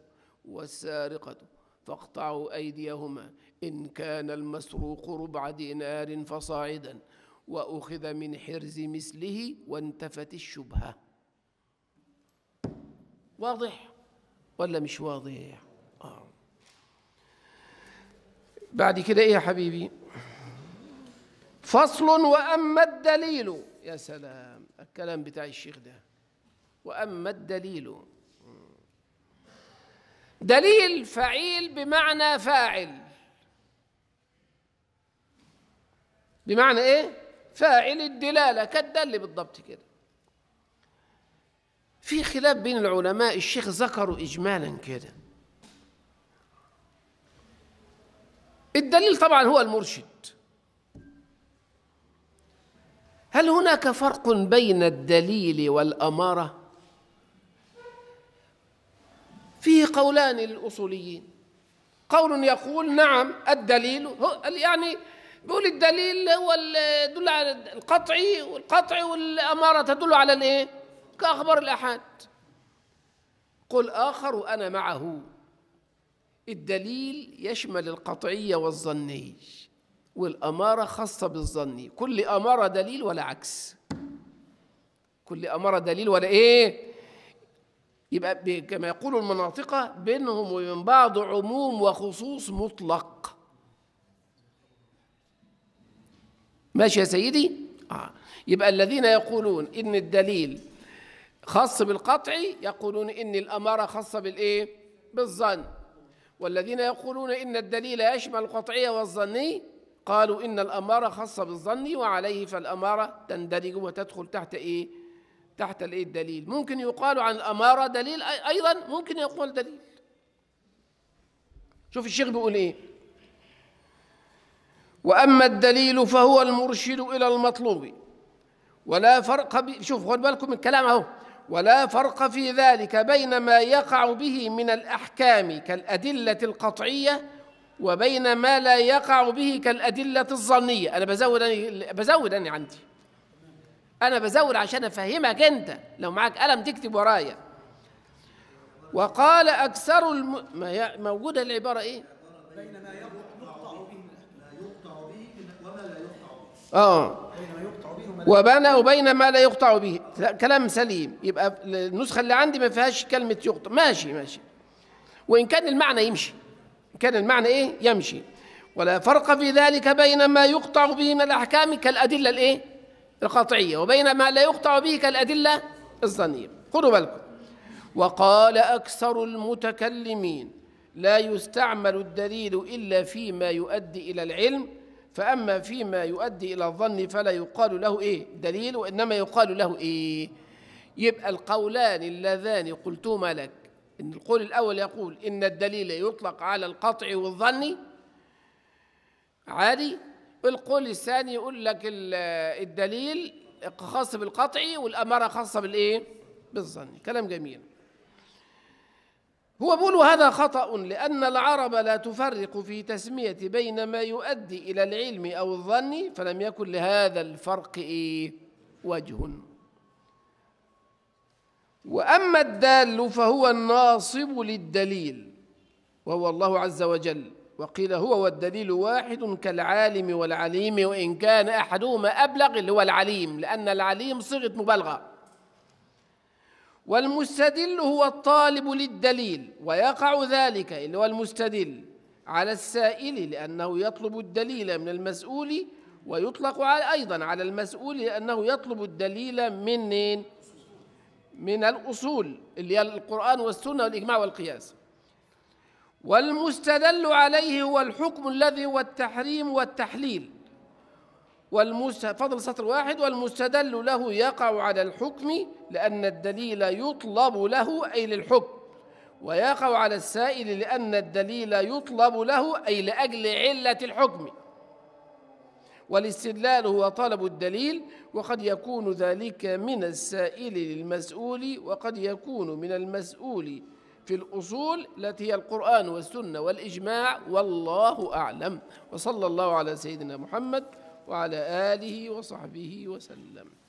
والسارقة فاقطعوا أيديهما إن كان المسروق ربع دينار فصاعدا وأخذ من حرز مثله وانتفت الشبهة واضح ولا مش واضح آه. بعد كده إيه يا حبيبي فصل وأما الدليل يا سلام الكلام بتاع الشيخ ده واما الدليل دليل فعيل بمعنى فاعل بمعنى ايه فاعل الدلاله كالدل بالضبط كده في خلاف بين العلماء الشيخ ذكروا اجمالا كده الدليل طبعا هو المرشد هل هناك فرق بين الدليل والاماره فيه قولان للأصوليين قول يقول نعم الدليل هو يعني بيقول الدليل هو يدل على القطعي والقطعي والأمارة تدل على الإيه؟ كأخبار الآحاد قل آخر وأنا معه الدليل يشمل القطعية والظني والأمارة خاصة بالظني كل أمارة دليل ولا عكس كل أمارة دليل ولا إيه؟ يبقى كما يقول المناطقة بينهم وبين بعض عموم وخصوص مطلق ماشي يا سيدي آه. يبقى الذين يقولون إن الدليل خاص بالقطع يقولون إن الأمارة خاصة بالإيه بالظن والذين يقولون إن الدليل يشمل القطعية والظني قالوا إن الأمارة خاصة بالظن وعليه فالأمارة تندرج وتدخل تحت إيه تحت الايه الدليل ممكن يقال عن الاماره دليل ايضا ممكن يقول دليل شوف الشيخ بيقول ايه واما الدليل فهو المرشد الى المطلوب ولا فرق شوف خد بالكم من الكلام اهو ولا فرق في ذلك بين ما يقع به من الاحكام كالادله القطعيه وبين ما لا يقع به كالادله الظنيه انا بزود أنا بزود انا عندي انا بزود عشان افهمك انت لو معاك قلم تكتب ورايا وقال اكثر الم... ما موجوده العباره ايه بين ما يقطع به وما لا يقطع به اه وبين وبين ما لا يقطع به كلام سليم يبقى النسخه اللي عندي ما فيهاش كلمه يقطع ماشي ماشي وان كان المعنى يمشي ان كان المعنى ايه يمشي ولا فرق في ذلك بين ما يقطع به من الاحكام كالادله الايه القطعية وبين ما لا يقطع به كالأدلة الظنية خذوا بالكم وقال أكثر المتكلمين لا يستعمل الدليل إلا فيما يؤدي إلى العلم فأما فيما يؤدي إلى الظن فلا يقال له إيه دليل وإنما يقال له إيه يبقى القولان اللذان قلتهما لك إن القول الأول يقول إن الدليل يطلق على القطع والظن عادي القول الثاني يقول لك الدليل خاص بالقطعي والأمارة خاصة بالإيه؟ بالظن كلام جميل هو بيقول هذا خطأ لأن العرب لا تفرق في تسمية بين ما يؤدي إلى العلم أو الظن فلم يكن لهذا الفرق إيه؟ وجه وأما الدال فهو الناصب للدليل وهو الله عز وجل وقيل هو والدليل واحد كالعالم والعليم وإن كان أحدهما أبلغ اللي هو العليم لأن العليم صيغة مبالغة والمستدل هو الطالب للدليل ويقع ذلك اللي هو المستدل على السائل لأنه يطلب الدليل من المسؤول ويطلق على أيضا على المسؤول لأنه يطلب الدليل من إيه؟ من الأصول اللي هي القرآن والسنة والإجماع والقياس والمستدل عليه هو الحكم الذي هو التحريم والتحليل والمست... فضل سطر واحد والمستدل له يقع على الحكم لأن الدليل يطلب له أي للحكم ويقع على السائل لأن الدليل يطلب له أي لأجل علة الحكم والاستدلال هو طلب الدليل وقد يكون ذلك من السائل للمسؤول وقد يكون من المسؤول في الأصول التي هي القرآن والسنة والإجماع والله أعلم وصلى الله على سيدنا محمد وعلى آله وصحبه وسلم